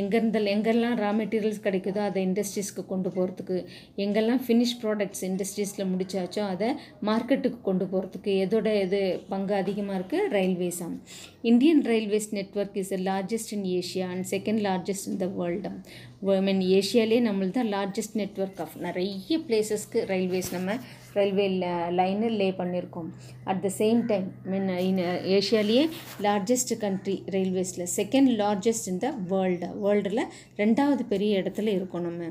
எங்கே இருந்தால் எங்கெல்லாம் ரா மெட்டீரியல்ஸ் கிடைக்குதோ அதை இண்டஸ்ட்ரீஸ்க்கு கொண்டு போகிறதுக்கு எங்கெல்லாம் ஃபினிஷ் ப்ராடக்ட்ஸ் இண்டஸ்ட்ரீஸில் முடித்தாச்சோ அதை மார்க்கெட்டுக்கு கொண்டு போகிறதுக்கு எதோட எது பங்கு அதிகமாக இருக்குது ரயில்வேஸாம் Indian railways network is the largest in Asia and second largest in the world I mean ஏஷியாலே நம்மளது தான் லார்ஜஸ்ட் நெட்ஒர்க் ஆஃப் நிறைய பிளேசஸ்க்கு ரயில்வேஸ் நம்ம ரயில்வே லைனு லே பண்ணியிருக்கோம் at the same time mean in ஏஷியாலேயே லார்ஜஸ்ட் கண்ட்ரி ரயில்வேஸில் second largest இந்த வேர்ல்டு வேர்ல்டில் ரெண்டாவது பெரிய இடத்துல இருக்கோம் நம்ம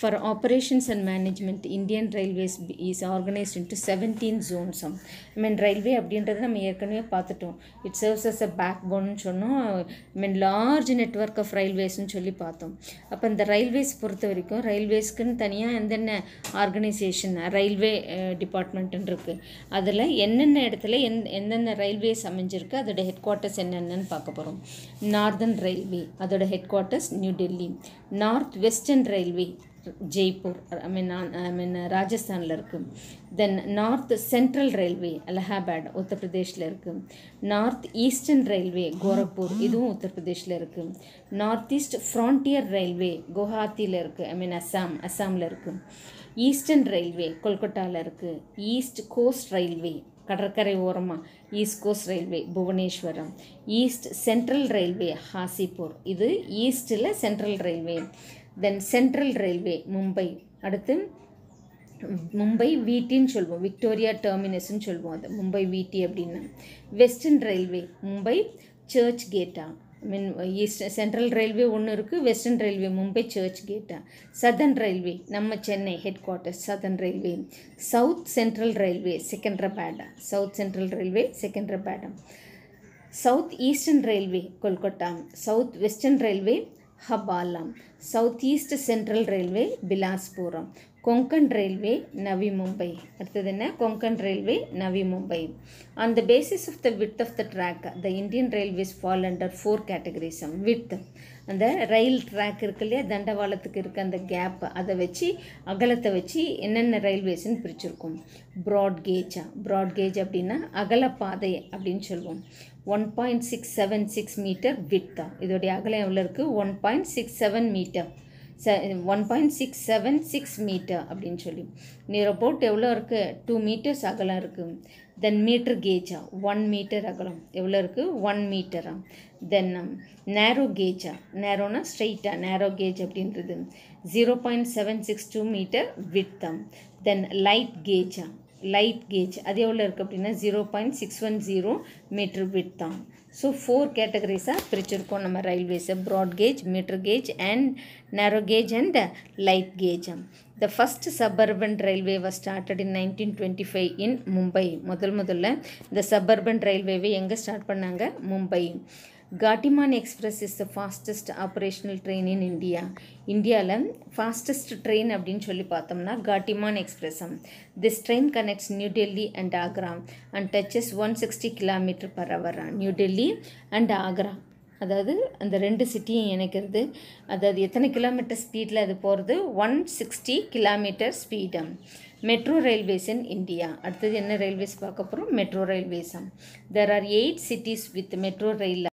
for operations and management Indian railways is organised into seventeen zones. I mean, railway அப்படின்றது நம்ம ஏற்கனவே பார்த்துட்டோம் it serves as a back போன்னு சொன்னோம் I mean large network of ரயில்வேஸ்னு சொல்லி பார்த்தோம் அப்போ இந்த ரயில்வேஸ் பொறுத்த வரைக்கும் ரயில்வேஸ்க்குன்னு தனியாக எந்தென்ன ஆர்கனைசேஷன் ரயில்வே டிபார்ட்மெண்ட்டுன்னு இருக்குது அதில் என்னென்ன இடத்துல எந் எந்தெந்த ரயில்வேஸ் அமைஞ்சிருக்கு அதோட ஹெட் குவார்ட்டர்ஸ் என்னென்னு பார்க்க போகிறோம் நார்தன் ரயில்வே அதோட headquarters New Delhi north western railway Jaipur I mean I mean ராஜஸ்தானில் இருக்குது then north central railway Allahabad உத்தரப்பிரதேஷில் இருக்குது நார்த் ஈஸ்டர்ன் ரயில்வே கோரக்பூர் இதுவும் உத்தரப்பிரதேஷில் இருக்குது நார்த் ஈஸ்ட் ஃப்ரான்டியர் ரயில்வே குவஹாத்தியில் இருக்குது ஐ மீன் அஸ்ஸாம் அஸ்ஸாமில் இருக்குது ஈஸ்டர்ன் ரயில்வே கொல்கட்டாவில் இருக்குது ஈஸ்ட் கோஸ்ட் ரயில்வே கடற்கரை ஓரமாக ஈஸ்ட் கோஸ்ட் ரயில்வே புவனேஸ்வரம் ஈஸ்ட் சென்ட்ரல் ரயில்வே ஹாசிப்பூர் இது ஈஸ்ட்டில் central railway then central railway Mumbai அடுத்து மும்பை வீட்டின்னு சொல்வோம் விக்டோரியா டெர்மினஸ்ன்னு சொல்வோம் அது மும்பை வீட்டி அப்படின்னு வெஸ்டர்ன் ரயில்வே மும்பை சர்ச் கேட்டா மீன் ஈஸ்ட் சென்ட்ரல் ரயில்வே ஒன்று இருக்குது வெஸ்டர்ன் ரயில்வே மும்பை சர்ச் கேட்டா சதர்ன் ரயில்வே நம்ம Chennai headquarters southern railway south central railway செகண்ட்ரபேடா சவுத் சென்ட்ரல் ரயில்வே செகண்ட்ரபேடா south eastern railway Kolkata south western railway హబాలం சவுத் ஈஸ்ட் சென்ட்ரல் ரயில்வே బిలాస్పురం Konkan railway Navi Mumbai அடுத்தது என்ன Konkan railway Navi Mumbai on the basis of the width of the track the Indian railways fall under four கேட்டகரிசம் width அந்த rail track இருக்கு இல்லையா தண்டவாளத்துக்கு இருக்க அந்த கேப் அதை வச்சு அகலத்தை வச்சு என்னென்ன ரயில்வேஸ்ன்னு பிரிச்சிருக்கோம் ப்ராட் ப்ராட்கேஜ் அப்படின்னா அகலப்பாதை அப்படின்னு சொல்லுவோம் one point six seven six metre விட்டா இதோடைய அகலம் எவ்வளோ இருக்குது one point six seven metre ச one point six seven six metre அப்படின்னு சொல்லி நியர் அபவுட் எவ்வளோ இருக்குது டூ மீட்டர்ஸ் அகலம் இருக்குது தென் மீட்டர் கேஜா ஒன் மீட்டர் அகலம் எவ்வளோ இருக்குது ஒன் மீட்டரா தென் நேரோ கேஜா நேரோனா ஸ்ட்ரெயிட்டாக நேரோ கேஜ் அப்படின்றது zero point seven six two metre விட்டம் தென் லைட் கேஜா லைட் கேஜ் அது எவ்வளோ இருக்குது அப்படின்னா zero point six one zero metre விட் தான் ஸோ ஃபோர் கேட்டகரிஸாக பிரிச்சுருக்கோம் நம்ம ரயில்வேஸை broad gauge metre gauge and narrow gauge and light gauge the first suburban railway was started in nineteen twenty five in Mumbai முதல் முதல்ல இந்த சபர்பன் ரயில்வேவை எங்கே ஸ்டார்ட் பண்ணாங்க Mumbai Gatiman express is the fastest operational train in India இந்தியாவில் fastest train அப்படின்னு சொல்லி பார்த்தோம்னா காட்டிமான் எக்ஸ்பிரஸம் this train connects new Delhi and Agra and touches one sixty kilometre per hour new Delhi and Agra அதாவது அந்த ரெண்டு சிட்டியும் இணைக்கிறது அதாவது எத்தனை கிலோமீட்டர் ஸ்பீடில் அது போகிறது ஒன் சிக்ஸ்டி கிலோமீட்டர் ஸ்பீடம் மெட்ரோ ரயில்வேஸ் இன் இந்தியா அடுத்தது என்ன ரயில்வேஸ் பார்க்க போகிறோம் மெட்ரோ ரயில்வேஸாம் there are eight cities with metro rail